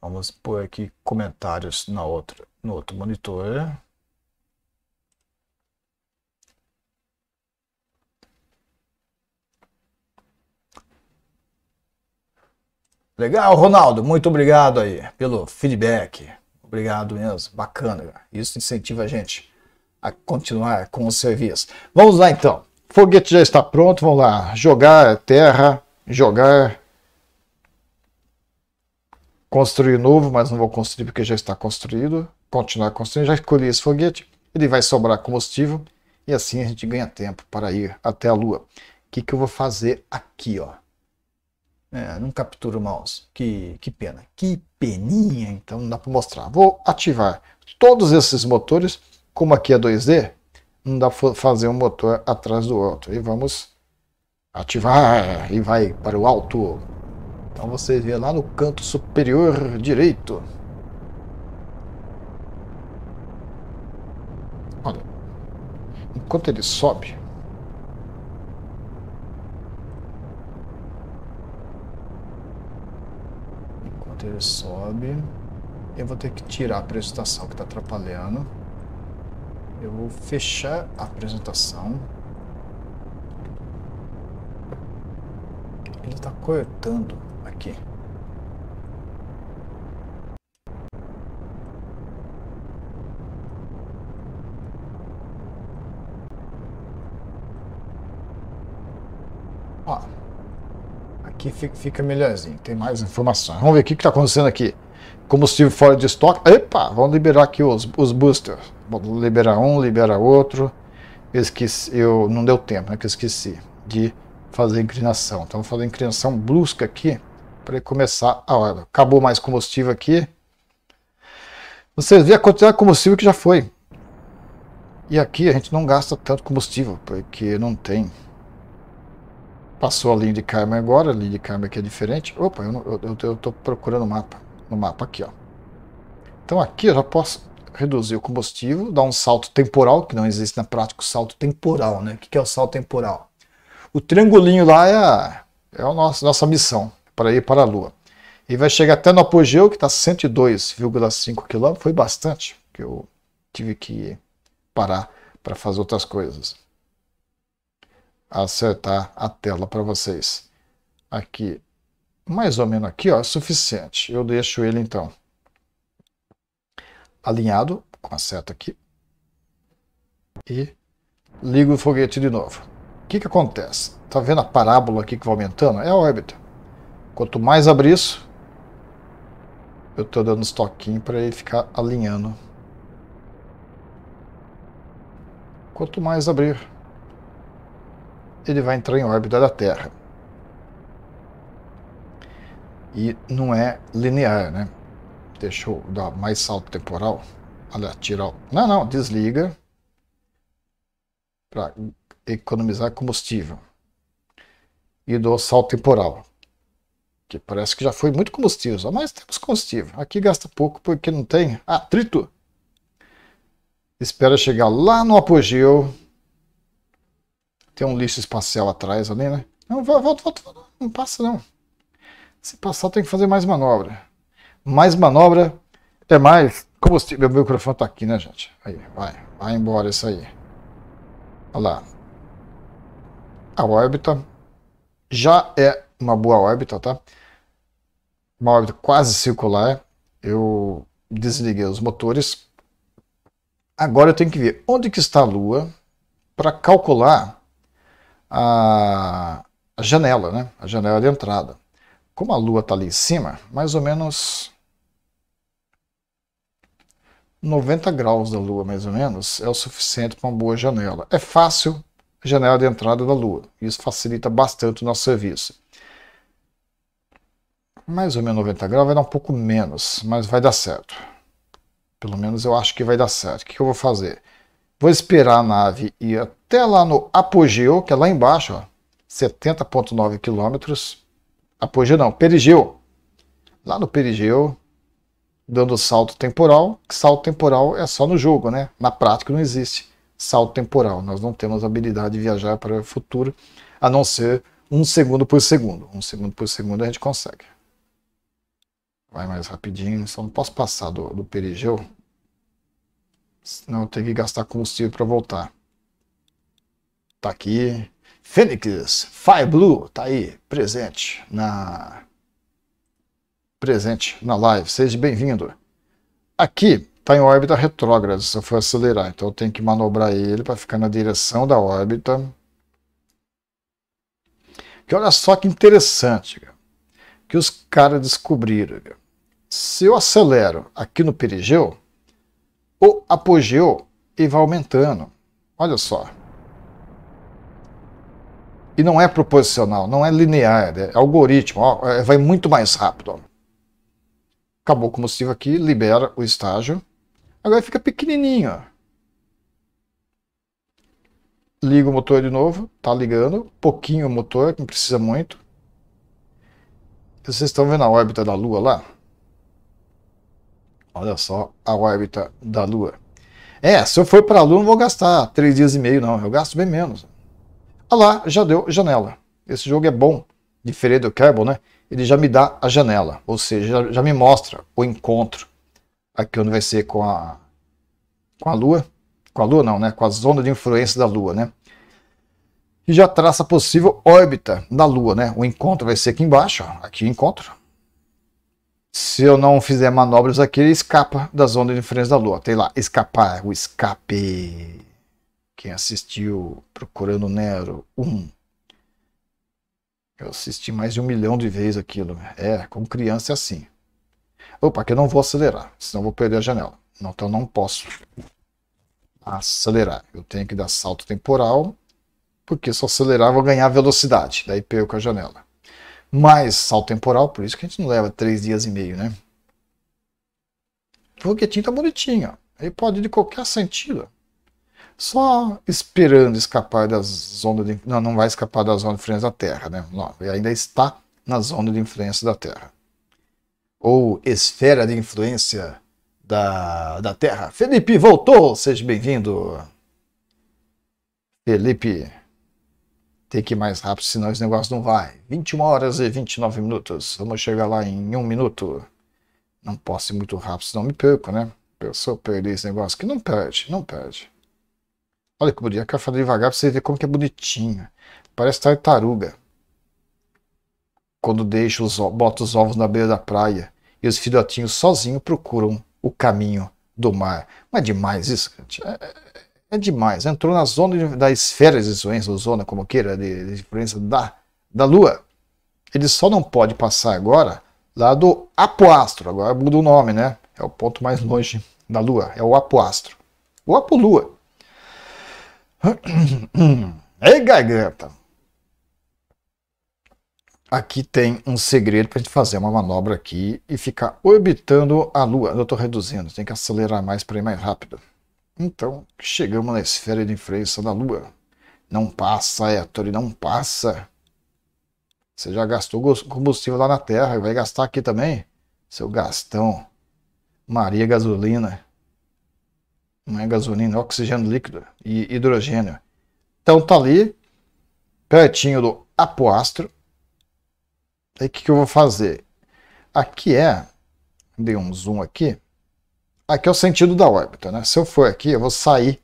Vamos pôr aqui comentários na outra, no outro monitor. Legal, Ronaldo. Muito obrigado aí pelo feedback. Obrigado mesmo. Bacana. Isso incentiva a gente a continuar com o serviço. Vamos lá então. foguete já está pronto, vamos lá. Jogar terra, jogar construir novo, mas não vou construir porque já está construído. Continuar construindo, já escolhi esse foguete, ele vai sobrar combustível e assim a gente ganha tempo para ir até a Lua. O que, que eu vou fazer aqui, ó? É, não captura o mouse, que, que pena. Que peninha, então não dá para mostrar. Vou ativar todos esses motores como aqui é 2D, não dá para fazer um motor atrás do outro. E vamos ativar e vai para o alto. Então você vê lá no canto superior direito. Olha, enquanto ele sobe, ele sobe. Eu vou ter que tirar a prestação que está atrapalhando. Eu vou fechar a apresentação. Ele está cortando aqui. Ó, aqui fica melhorzinho, tem mais informações. Vamos ver o que está acontecendo aqui combustível fora de estoque. Epa, vamos liberar aqui os, os boosters. Vou liberar um, liberar outro. Eu esqueci, eu não deu tempo, né? Que eu esqueci de fazer inclinação. Então, vou fazer inclinação brusca aqui para começar a hora. Acabou mais combustível aqui. Vocês viram a quantidade de combustível que já foi. E aqui a gente não gasta tanto combustível, porque não tem. Passou a linha de karma agora, a linha de karma aqui é diferente. Opa, eu, estou procurando o mapa no mapa aqui, ó. Então aqui eu já posso reduzir o combustível, dar um salto temporal, que não existe na prática o salto temporal, né? O que é o salto temporal? O triangulinho lá é a, é a nossa, nossa missão para ir para a Lua. E vai chegar até no apogeu, que está 102,5 km, foi bastante, que eu tive que parar para fazer outras coisas. Acertar a tela para vocês. Aqui, mais ou menos aqui, ó, é suficiente. Eu deixo ele, então, alinhado com a seta aqui. E ligo o foguete de novo. O que, que acontece? Tá vendo a parábola aqui que vai aumentando? É a órbita. Quanto mais abrir isso, eu estou dando os toquinhos para ele ficar alinhando. Quanto mais abrir, ele vai entrar em órbita da Terra e não é linear, né? Deixa eu dar mais salto temporal. Olha, tirar. Não, não, desliga para economizar combustível. E dou salto temporal. Que parece que já foi muito combustível, só mais temos combustível. Aqui gasta pouco porque não tem atrito. Espera chegar lá no apogeu. Tem um lixo espacial atrás ali, né? Não, volta, volta, volta. Não passa não. Se passar, tem que fazer mais manobra. Mais manobra é mais combustível. Meu microfone tá aqui, né, gente? Aí, vai. Vai embora isso aí. Olha lá. A órbita já é uma boa órbita, tá? Uma órbita quase circular. Eu desliguei os motores. Agora eu tenho que ver onde que está a Lua para calcular a, a janela, né? A janela de entrada. Como a Lua está ali em cima, mais ou menos 90 graus da Lua, mais ou menos, é o suficiente para uma boa janela. É fácil a janela de entrada da Lua. Isso facilita bastante o nosso serviço. Mais ou menos 90 graus, vai dar um pouco menos, mas vai dar certo. Pelo menos eu acho que vai dar certo. O que eu vou fazer? Vou esperar a nave ir até lá no apogeu, que é lá embaixo, 70,9 quilômetros Apogeu não, perigeu. Lá no perigeu, dando salto temporal, que salto temporal é só no jogo, né? Na prática não existe salto temporal. Nós não temos habilidade de viajar para o futuro, a não ser um segundo por segundo. Um segundo por segundo a gente consegue. Vai mais rapidinho, só não posso passar do, do perigeu. Senão eu tenho que gastar combustível para voltar. Tá aqui. Fênix, Fire Blue, tá aí, presente na presente na live. Seja bem-vindo. Aqui está em órbita retrógrada, se eu for acelerar, então eu tenho que manobrar ele para ficar na direção da órbita. Que olha só que interessante, que os caras descobriram. Se eu acelero aqui no perigeu, o apogeu e vai aumentando. Olha só, e não é proposicional, não é linear, é algoritmo, ó, é, vai muito mais rápido. Acabou o combustível aqui, libera o estágio. Agora fica pequenininho. Liga o motor de novo, tá ligando, pouquinho o motor, não precisa muito. Vocês estão vendo a órbita da Lua lá? Olha só a órbita da Lua. É, se eu for para a Lua, não vou gastar três dias e meio, não. Eu gasto bem menos. Ah lá, já deu janela. Esse jogo é bom, diferente do Kerbal, né? Ele já me dá a janela, ou seja, já, já me mostra o encontro aqui onde vai ser com a, com a Lua. Com a Lua não, né? Com a zona de influência da Lua, né? E já traça a possível órbita da Lua, né? O encontro vai ser aqui embaixo, ó. aqui encontro. Se eu não fizer manobras aqui, ele escapa da zona de influência da Lua. Tem lá, escapar, o escape. Quem assistiu Procurando Nero 1. Um. Eu assisti mais de um milhão de vezes aquilo. Né? É, como criança é assim. Opa, que eu não vou acelerar, senão eu vou perder a janela. Então não posso acelerar. Eu tenho que dar salto temporal, porque se eu acelerar eu vou ganhar velocidade, daí perco a janela. Mas salto temporal, por isso que a gente não leva três dias e meio, né? O foguetinho tá bonitinho, ó. Ele pode ir de qualquer sentido só esperando escapar da zona de. Não, não vai escapar da zona de influência da Terra, né? Não, ele ainda está na zona de influência da Terra. Ou esfera de influência da, da Terra. Felipe voltou, seja bem-vindo. Felipe, tem que ir mais rápido, senão esse negócio não vai. 21 horas e 29 minutos. Vamos chegar lá em um minuto. Não posso ir muito rápido, senão me perco, né? Eu só perder esse negócio que não perde, não perde. Olha que bonito. quero falar devagar para você ver como que é bonitinha. Parece tartaruga. Quando deixa os, bota os ovos na beira da praia e os filhotinhos sozinhos procuram o caminho do mar. Não é demais isso, gente? É, é, é demais. Entrou na zona de, da esfera de influência, ou zona como queira, de, de influência da, da Lua. Ele só não pode passar agora lá do Apoastro. Agora muda o nome, né? É o ponto mais longe da Lua. É o Apoastro. O Apolua. Ei, garganta! Aqui tem um segredo para a gente fazer uma manobra aqui e ficar orbitando a Lua. Eu estou reduzindo, tem que acelerar mais para ir mais rápido. Então, chegamos na esfera de influência da Lua. Não passa, Ettore, é, não passa. Você já gastou combustível lá na Terra, vai gastar aqui também? Seu gastão. Maria Gasolina. Não é gasolina, é oxigênio líquido e hidrogênio. Então tá ali, pertinho do apoastro. Aí o que, que eu vou fazer? Aqui é, dei um zoom aqui, aqui é o sentido da órbita, né? Se eu for aqui, eu vou sair,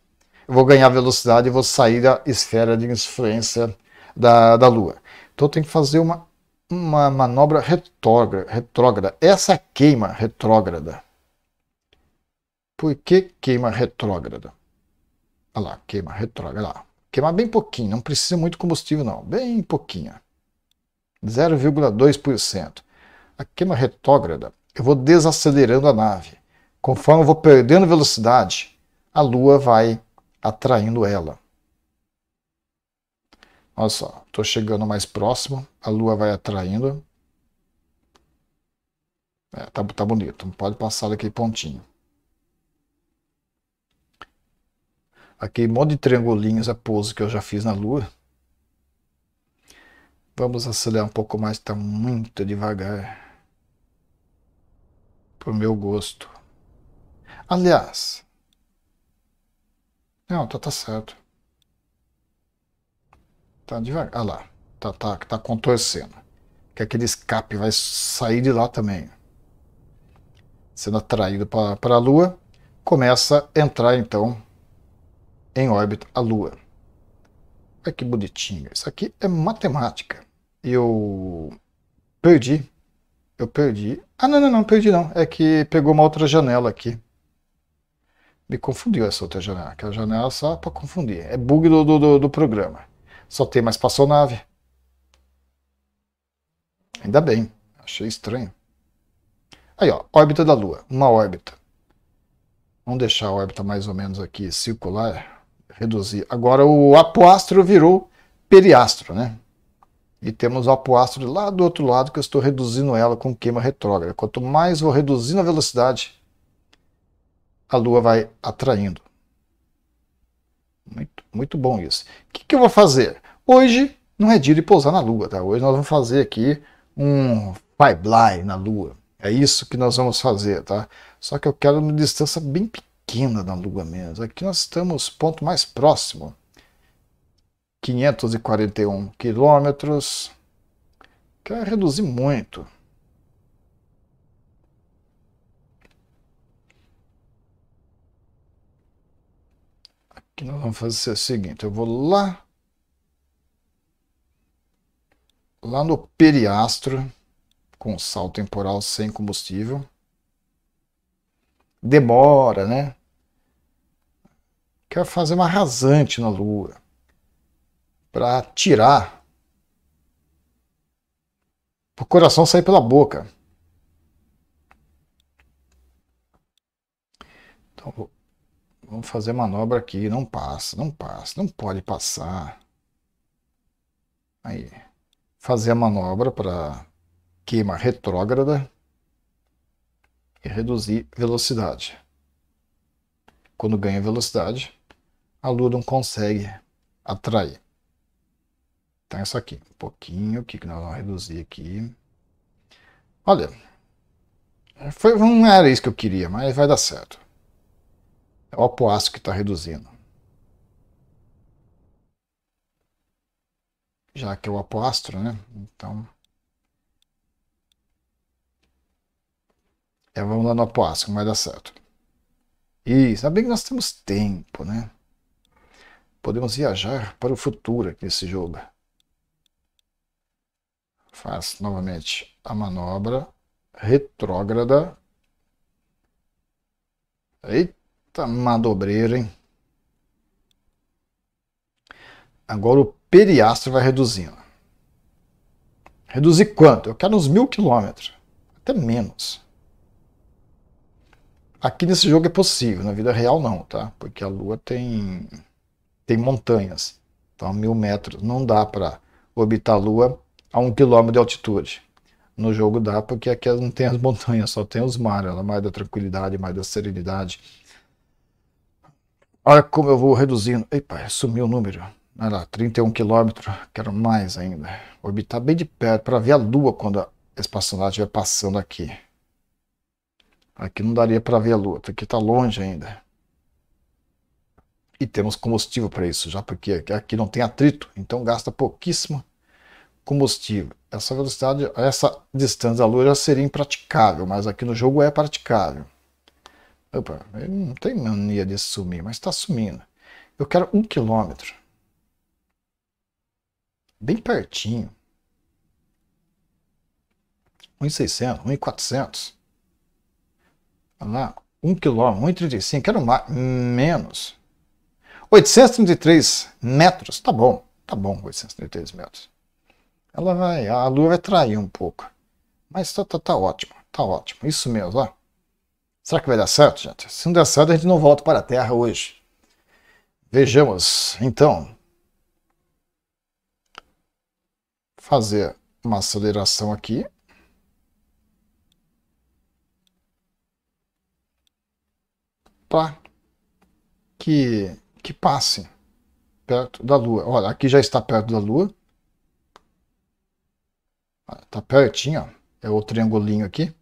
eu vou ganhar velocidade e vou sair da esfera de influência da, da Lua. Então eu tenho que fazer uma, uma manobra retrógrada, retrógrada. Essa é queima retrógrada por que queima retrógrada? Olha lá, queima retrógrada. Queima Queimar bem pouquinho, não precisa muito combustível não, bem pouquinho. 0,2%. A queima retrógrada, eu vou desacelerando a nave. Conforme eu vou perdendo velocidade, a Lua vai atraindo ela. Olha só, estou chegando mais próximo, a Lua vai atraindo. É, tá, tá bonito, pode passar daquele pontinho. aquele modo de triangulinhos, a pose que eu já fiz na Lua. Vamos acelerar um pouco mais, está muito devagar. Por meu gosto. Aliás. Não, tá, tá certo. Tá devagar. Olha lá. Tá, tá, tá contorcendo. Que aquele escape vai sair de lá também. Sendo atraído para a lua. Começa a entrar então em órbita à Lua. Olha que bonitinho. Isso aqui é matemática. Eu perdi. Eu perdi. Ah, não, não, não, perdi não. É que pegou uma outra janela aqui. Me confundiu essa outra janela. Aquela janela só para confundir. É bug do, do, do programa. Só tem mais espaçonave. Ainda bem. Achei estranho. Aí, ó, órbita da Lua. Uma órbita. Vamos deixar a órbita mais ou menos aqui circular reduzir. Agora o apoastro virou periastro, né? E temos o apoastro lá do outro lado que eu estou reduzindo ela com queima retrógrada. Quanto mais vou reduzindo a velocidade, a Lua vai atraindo. Muito, muito bom isso. O que, que eu vou fazer? Hoje não é dia de pousar na Lua, tá? Hoje nós vamos fazer aqui um flyby na Lua. É isso que nós vamos fazer, tá? Só que eu quero uma distância bem pequena esquina da Lua mesmo. Aqui nós estamos ponto mais próximo. 541 quilômetros. Quer reduzir muito. Aqui nós vamos fazer o seguinte, eu vou lá lá no periastro com sal temporal sem combustível demora, né? Quer fazer uma rasante na Lua para tirar o coração sair pela boca. Então, vamos fazer manobra aqui. Não passa, não passa, não pode passar. Aí, fazer a manobra para queima retrógrada reduzir velocidade. Quando ganha velocidade, a lua não consegue atrair. Então, isso aqui, um pouquinho, o que nós vamos reduzir aqui. Olha, foi, não era isso que eu queria, mas vai dar certo. É o apoaço que está reduzindo. Já que é o apoastro, né? Então, É, vamos lá no aposto, não vai dar certo. Isso, ainda bem que nós temos tempo, né? Podemos viajar para o futuro aqui nesse jogo. Faz novamente a manobra retrógrada. Eita, madobreira, hein? Agora o periastro vai reduzindo. Reduzir quanto? Eu quero uns mil quilômetros. Até menos. Aqui nesse jogo é possível, na vida real não, tá? Porque a Lua tem, tem montanhas, então mil metros. Não dá para orbitar a Lua a um quilômetro de altitude. No jogo dá, porque aqui não tem as montanhas, só tem os mares. Ela é mais da tranquilidade, mais da serenidade. Olha como eu vou reduzindo. Epa, sumiu o número. Olha lá, 31 quilômetros, quero mais ainda. Orbitar bem de perto para ver a Lua quando a espaçonave estiver passando aqui. Aqui não daria para ver a lua, aqui está longe ainda. E temos combustível para isso, já porque aqui não tem atrito, então gasta pouquíssimo combustível. Essa velocidade, essa distância da lua já seria impraticável, mas aqui no jogo é praticável. Opa, ele não tem mania de sumir, mas está sumindo. Eu quero um quilômetro. Bem pertinho. 1.600, 1.400 lá, 1 km, 1,35, quero mais, menos. 833 metros, tá bom, tá bom, 833 metros. Ela vai, a lua vai trair um pouco. Mas tá, tá, tá ótimo, tá ótimo, isso mesmo, ó. Será que vai dar certo, gente? Se não der certo, a gente não volta para a Terra hoje. Vejamos, então. Fazer uma aceleração aqui. que, que passem perto da Lua. Olha, aqui já está perto da Lua. Está ah, pertinho, ó. é o triangulinho aqui.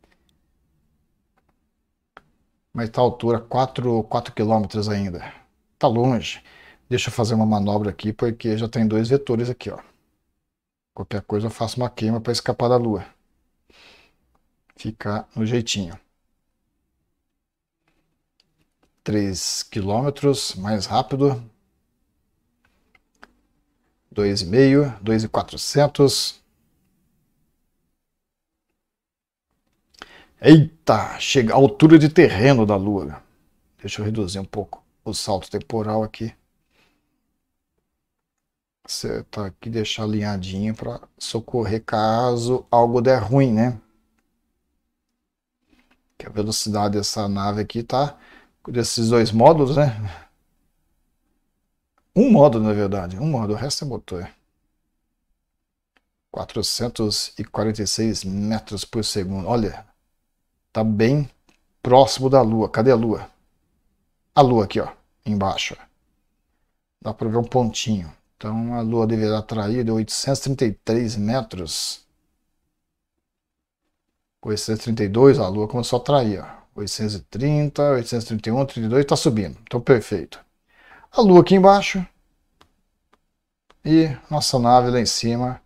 Mas está a altura 4, 4 km ainda. Está longe. Deixa eu fazer uma manobra aqui, porque já tem dois vetores aqui. Ó. Qualquer coisa eu faço uma queima para escapar da Lua. Ficar no jeitinho. 3 km mais rápido. 2,5, 2,400. Eita, chega a altura de terreno da Lua. Deixa eu reduzir um pouco o salto temporal aqui. Você tá aqui, deixar alinhadinho para socorrer caso algo der ruim, né? Que a velocidade dessa nave aqui tá desses dois módulos, né? Um módulo, na verdade, um módulo, o resto é motor. 446 metros por segundo. Olha, tá bem próximo da Lua. Cadê a Lua? A Lua aqui, ó, embaixo. Dá para ver um pontinho. Então a Lua deverá atrair de 833 metros. 832, a Lua começou a atrair, ó. 830, 831, 32, está subindo. Então, perfeito. A Lua aqui embaixo. E nossa nave lá em cima,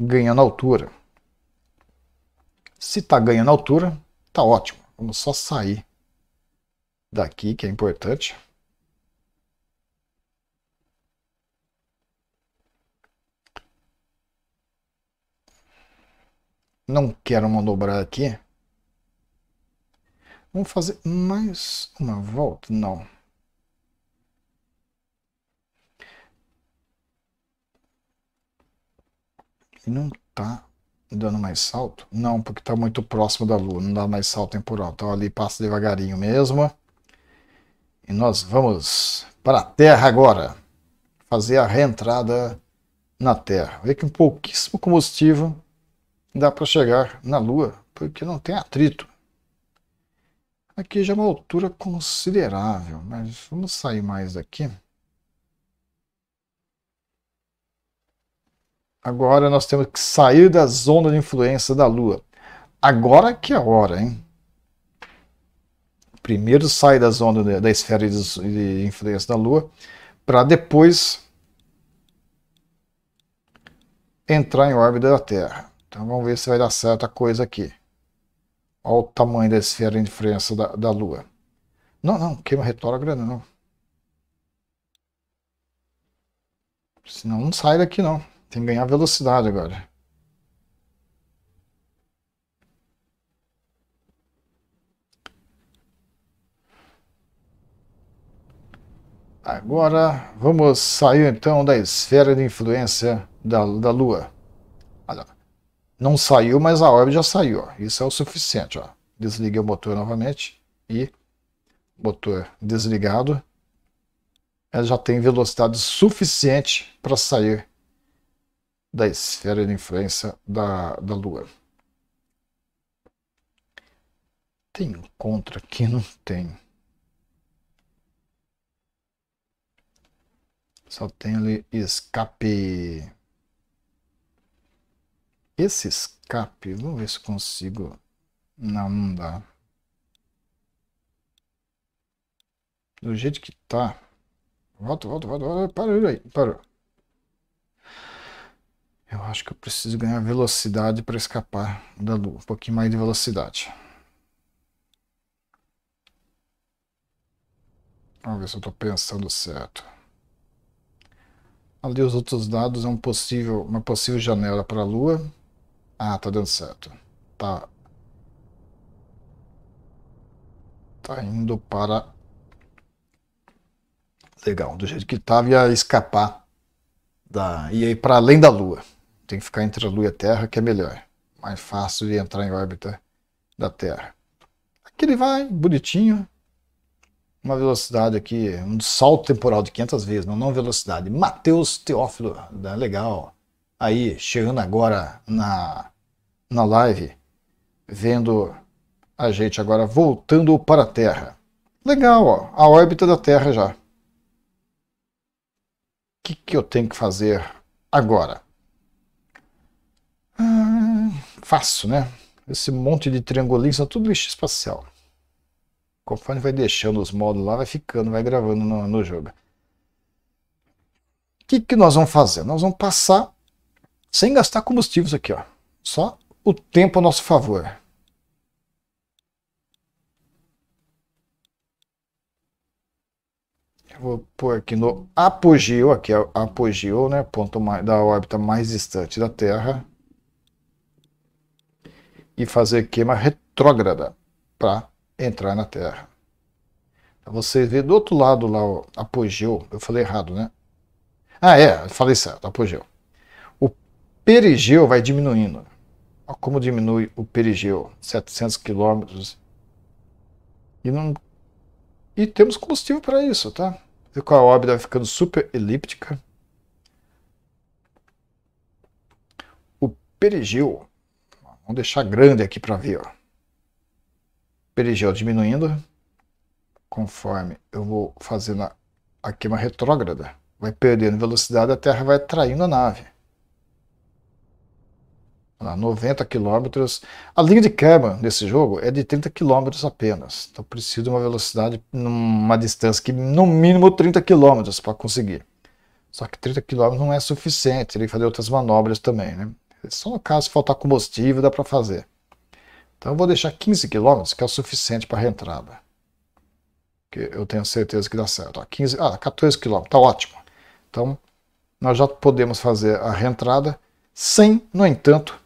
ganhando altura. Se está ganhando altura, está ótimo. Vamos só sair daqui, que é importante. Não quero manobrar aqui. Vamos fazer mais uma volta? Não. E não tá dando mais salto? Não, porque está muito próximo da Lua, não dá mais salto temporal. Então ali passa devagarinho mesmo. E nós vamos para a Terra agora. Fazer a reentrada na Terra. Vê que um pouquíssimo combustível dá para chegar na Lua, porque não tem atrito. Aqui já é uma altura considerável, mas vamos sair mais daqui. Agora nós temos que sair da zona de influência da Lua. Agora que é a hora, hein? Primeiro sai da zona da esfera de influência da Lua, para depois entrar em órbita da Terra. Então vamos ver se vai dar certa coisa aqui. Olha o tamanho da esfera de influência da, da Lua. Não, não, queima retrógrado não. Senão não sai daqui não. Tem que ganhar velocidade agora. Agora vamos sair então da esfera de influência da, da Lua. Não saiu, mas a órbita já saiu. Ó. Isso é o suficiente. Ó. Desliguei o motor novamente e motor desligado. Ela já tem velocidade suficiente para sair da esfera de influência da, da Lua. Tem um contra aqui? Não tem. Só tem ali escape. Esse escape, vou ver se consigo. Não, não dá. Do jeito que tá. Volta, volta, volta, volta. Parou aí, parou. Eu acho que eu preciso ganhar velocidade para escapar da lua. Um pouquinho mais de velocidade. Vamos ver se eu estou pensando certo. Ali os outros dados é um possível, uma possível janela para a lua. Ah, tá dando certo. Tá. Tá indo para. Legal, do jeito que tava, ia escapar da. ia ir para além da Lua. Tem que ficar entre a Lua e a Terra, que é melhor. Mais fácil de entrar em órbita da Terra. Aqui ele vai, bonitinho. Uma velocidade aqui, um salto temporal de 500 vezes, não, não velocidade. Mateus Teófilo, né, legal. Aí, chegando agora na na live, vendo a gente agora voltando para a Terra. Legal, ó, a órbita da Terra já. O que, que eu tenho que fazer agora? Ah, fácil, né? Esse monte de triangulinhos tudo lixo espacial. Conforme vai deixando os módulos lá, vai ficando, vai gravando no, no jogo. O que, que nós vamos fazer? Nós vamos passar sem gastar combustíveis aqui, ó. Só o tempo a nosso favor. Eu vou pôr aqui no apogeu, aqui é apogeu, né? Ponto mais, da órbita mais distante da Terra. E fazer queima retrógrada para entrar na Terra. Então você vê do outro lado lá o apogeu, eu falei errado, né? Ah, é, falei certo, apogeu. O perigeu vai diminuindo. Olha como diminui o perigeu, 700 quilômetros. E não e temos combustível para isso, tá? Com a órbita tá ficando super elíptica. O perigeu, vamos deixar grande aqui para ver, ó. Perigeu diminuindo, conforme eu vou fazendo a, aqui uma retrógrada, vai perdendo velocidade, a Terra vai atraindo a nave. 90 né? quilômetros. A linha de quebra nesse jogo é de 30 quilômetros apenas. Então precisa de uma velocidade numa distância que no mínimo 30 quilômetros para conseguir. Só que 30 quilômetros não é suficiente, teria que fazer outras manobras também, né? Só no caso faltar combustível dá para fazer. Então eu vou deixar 15 quilômetros, que é o suficiente para a reentrada. Que eu tenho certeza que dá certo. Ó, 15, ah, 14 quilômetros, tá ótimo. Então nós já podemos fazer a reentrada sem, no entanto,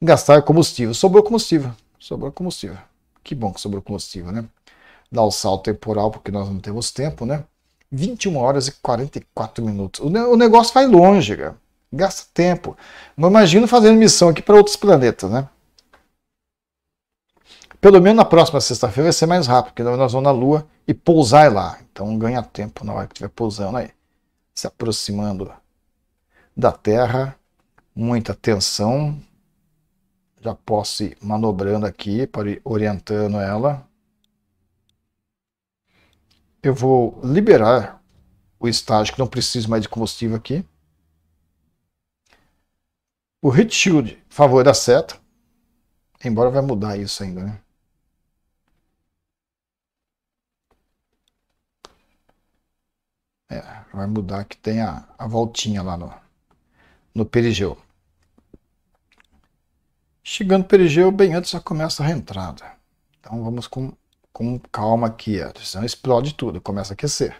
gastar combustível. Sobrou combustível, sobrou combustível. Que bom que sobrou combustível, né? Dá o um salto temporal, porque nós não temos tempo, né? 21 horas e 44 minutos. O, o negócio vai longe, cara. Gasta tempo. Não imagino fazendo missão aqui para outros planetas, né? Pelo menos na próxima sexta-feira vai ser mais rápido, porque nós vamos na Lua e pousar lá. Então ganha tempo na hora que estiver pousando aí. Se aproximando da Terra. Muita atenção já posso ir manobrando aqui para ir orientando ela. Eu vou liberar o estágio que não preciso mais de combustível aqui. O hit shield favor da seta, embora vai mudar isso ainda, né? É, vai mudar que tem a, a voltinha lá no, no perigeu. Chegando perigeu, bem antes já começa a reentrada. Então vamos com, com calma aqui, ó. senão explode tudo, começa a aquecer.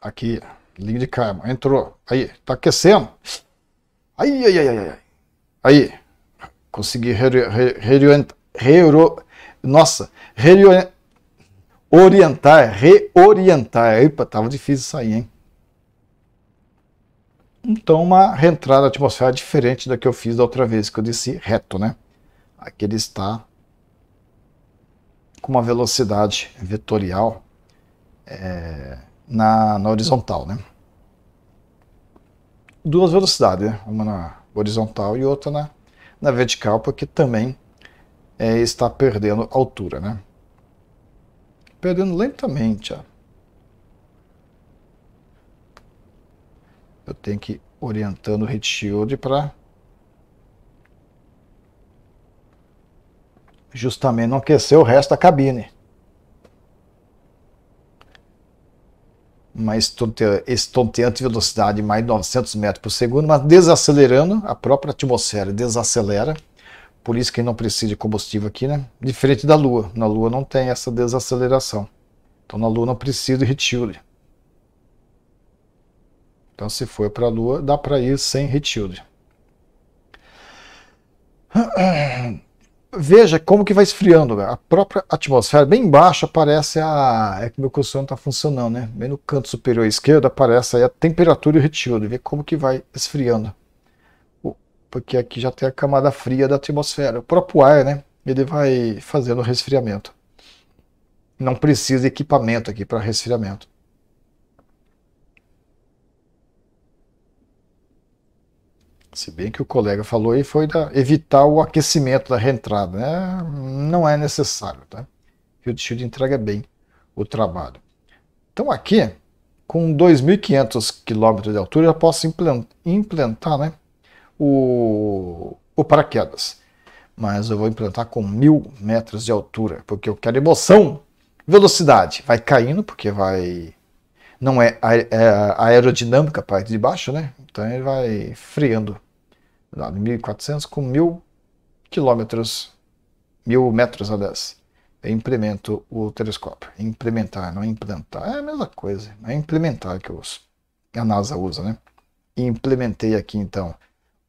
Aqui, linha de karma, entrou. Aí, tá aquecendo. Aí, aí, aí, aí. Aí, consegui reorientar. Re, re, re, re nossa, reorientar, reorientar. Epa, tava difícil sair, hein? Então, uma reentrada atmosférica diferente da que eu fiz da outra vez, que eu disse reto, né? Aqui ele está com uma velocidade vetorial é, na, na horizontal, né? Duas velocidades, né? uma na horizontal e outra na, na vertical, porque também é, está perdendo altura, né? Perdendo lentamente. Ó. Eu tenho que ir orientando o hit shield para justamente não aquecer o resto da cabine. Mas estou tendo velocidade mais de 900 metros por segundo, mas desacelerando, a própria atmosfera desacelera por isso que não precisa de combustível aqui, né? Diferente da Lua. Na Lua não tem essa desaceleração. Então na Lua não precisa de retilde. Então se for para a Lua, dá para ir sem retilde. Veja como que vai esfriando. Né? A própria atmosfera, bem embaixo, aparece a... É que meu não está funcionando, né? Bem no canto superior esquerdo aparece aparece a temperatura e o retilde. Vê como que vai esfriando porque aqui já tem a camada fria da atmosfera. O próprio ar, né? Ele vai fazendo resfriamento. Não precisa de equipamento aqui para resfriamento. Se bem que o colega falou aí foi da, evitar o aquecimento da reentrada, né? Não é necessário, tá? O de entrega bem o trabalho. Então aqui, com 2.500 km de altura, eu posso implantar, implantar né, o, o paraquedas. Mas eu vou implantar com mil metros de altura, porque eu quero emoção. Velocidade vai caindo, porque vai. Não é, a é aerodinâmica a parte de baixo, né? Então ele vai freando. Lá, 1400 com mil quilômetros, mil metros, 10. Eu implemento o telescópio. Implementar, não implantar. É a mesma coisa. É implementar que os, a NASA usa, né? implementei aqui então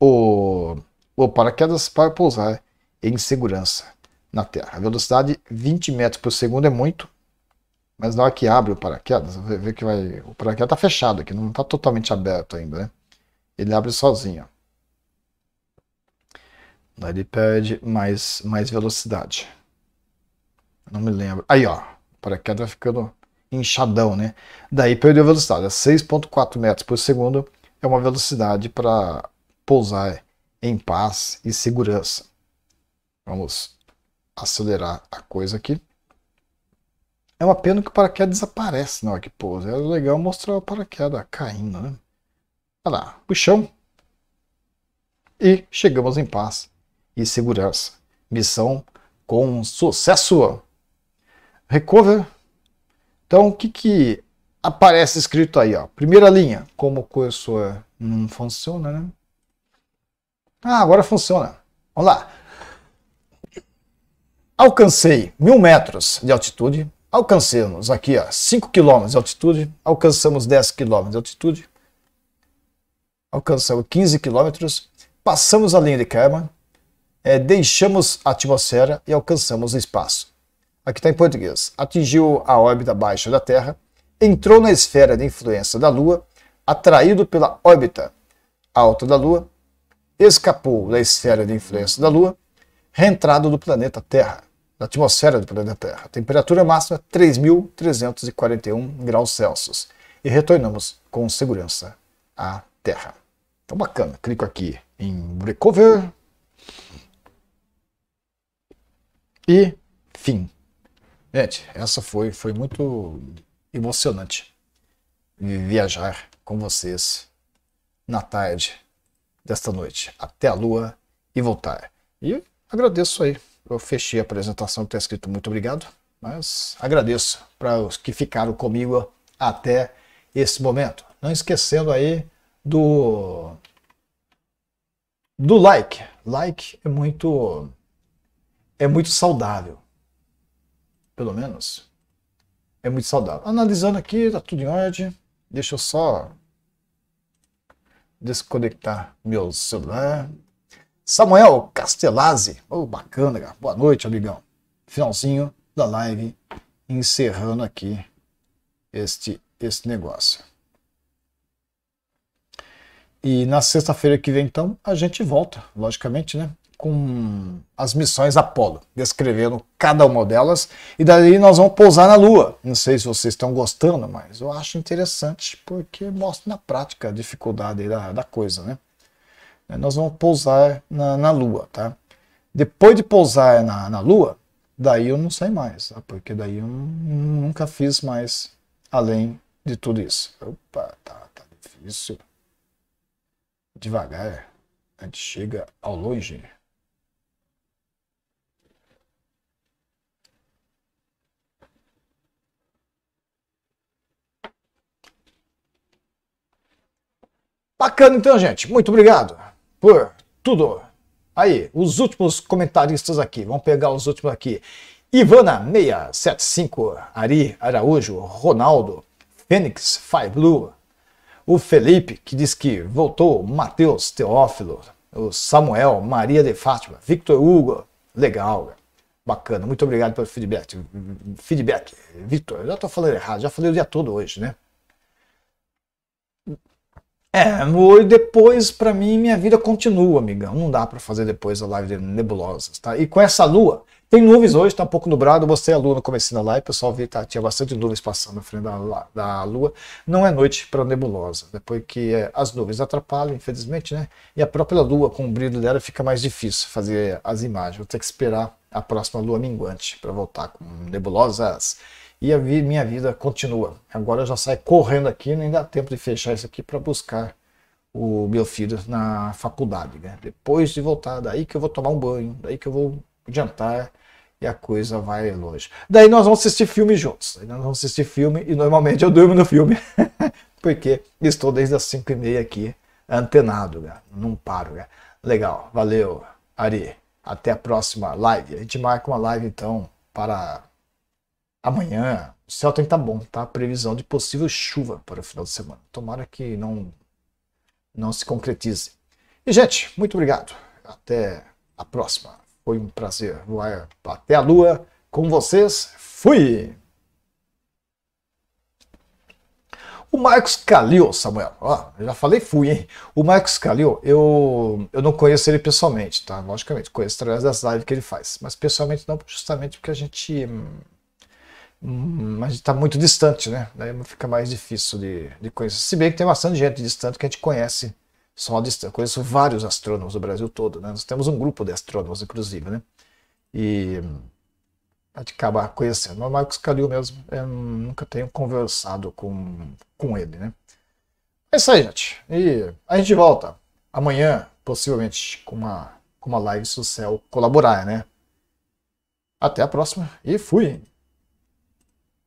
o, o paraquedas para pousar em segurança na Terra. A velocidade 20 metros por segundo é muito, mas na hora que abre o paraquedas, você vê que vai. O paraquedas está fechado aqui, não está totalmente aberto ainda, né? Ele abre sozinho. Daí ele perde mais, mais velocidade. Não me lembro. Aí, ó. O paraquedas tá ficando inchadão, né? Daí perdeu velocidade. 6,4 metros por segundo é uma velocidade para pousar em paz e segurança. Vamos acelerar a coisa aqui. É uma pena que o paraquedas desaparece na hora que pousa. Era é legal mostrar o paraquedas caindo, né? Olha lá, puxão. E chegamos em paz e segurança. Missão com sucesso. Recover. Então, o que, que aparece escrito aí? Ó? Primeira linha, como o cursor não funciona, né? Ah, agora funciona. Vamos lá. Alcancei mil metros de altitude, alcancemos aqui ó, 5 km de altitude, alcançamos 10 km de altitude, alcançamos 15 km, passamos a linha de Kerman, é, deixamos a atmosfera e alcançamos o espaço. Aqui está em português. Atingiu a órbita baixa da Terra, entrou na esfera de influência da Lua, atraído pela órbita alta da Lua, escapou da esfera de influência da Lua, reentrado do planeta Terra, da atmosfera do planeta Terra. Temperatura máxima 3.341 é graus Celsius. E retornamos com segurança à Terra. Então bacana, clico aqui em Recover. E fim. Gente, essa foi, foi muito emocionante viajar com vocês na tarde desta noite, até a Lua e voltar. E agradeço aí. Eu fechei a apresentação que está escrito muito obrigado, mas agradeço para os que ficaram comigo até esse momento. Não esquecendo aí do do like. Like é muito é muito saudável. Pelo menos é muito saudável. Analisando aqui, tá tudo em ordem. Deixa eu só desconectar meu celular. Samuel Castellazzi, oh, bacana, cara. boa noite, amigão. Finalzinho da live, encerrando aqui este, este negócio. E na sexta-feira que vem, então, a gente volta, logicamente, né? com as missões Apolo, descrevendo cada uma delas, e daí nós vamos pousar na Lua. Não sei se vocês estão gostando, mas eu acho interessante porque mostra na prática a dificuldade da, da coisa, né? Nós vamos pousar na, na Lua, tá? Depois de pousar na, na Lua, daí eu não sei mais, tá? porque daí eu nunca fiz mais além de tudo isso. Opa, tá, tá difícil. Devagar, a gente chega ao longe. Bacana então, gente. Muito obrigado por tudo. Aí, os últimos comentaristas aqui. Vamos pegar os últimos aqui. Ivana675, Ari Araújo, Ronaldo, Fênix, Five Blue, o Felipe, que diz que voltou, Matheus Teófilo, o Samuel, Maria de Fátima, Victor Hugo. Legal, bacana. Muito obrigado pelo feedback. Feedback, Victor. Eu já tô falando errado, já falei o dia todo hoje, né? É, e depois, para mim, minha vida continua, amigão. Não dá para fazer depois a live de nebulosas, tá? E com essa lua, tem nuvens hoje, tá um pouco nublado. Eu mostrei é a lua no começo da live, pessoal viu tá, tinha bastante nuvens passando na frente da, da lua. Não é noite para nebulosa, depois que é, as nuvens atrapalham, infelizmente, né? E a própria lua, com o brilho dela, fica mais difícil fazer as imagens. Vou ter que esperar a próxima lua minguante para voltar com nebulosas e a minha vida continua. Agora eu já saio correndo aqui, nem dá tempo de fechar isso aqui para buscar o meu filho na faculdade. Né? Depois de voltar, daí que eu vou tomar um banho, daí que eu vou jantar e a coisa vai longe. Daí nós vamos assistir filme juntos. Daí nós vamos assistir filme e normalmente eu durmo no filme, porque estou desde as 5 e meia aqui antenado, né? não paro. Né? Legal, valeu, Ari. Até a próxima live. A gente marca uma live então para Amanhã o céu tem que estar tá bom, tá? Previsão de possível chuva para o final de semana. Tomara que não, não se concretize. E, gente, muito obrigado. Até a próxima. Foi um prazer voar até a lua com vocês. Fui! O Marcos Calil, Samuel, ó, já falei fui, hein? O Marcos Calil, eu, eu não conheço ele pessoalmente, tá? Logicamente, conheço através das lives que ele faz, mas pessoalmente não, justamente porque a gente hum, Uhum, mas está muito distante, né? Daí fica mais difícil de, de conhecer. Se bem que tem bastante gente distante que a gente conhece só a distância. Conheço vários astrônomos do Brasil todo, né? Nós temos um grupo de astrônomos, inclusive, né? E a gente acaba conhecendo. Mas o Marcos Calil mesmo, eu nunca tenho conversado com, com ele, né? É isso aí, gente. E a gente volta amanhã, possivelmente, com uma, com uma live se o céu colaborar, né? Até a próxima e fui!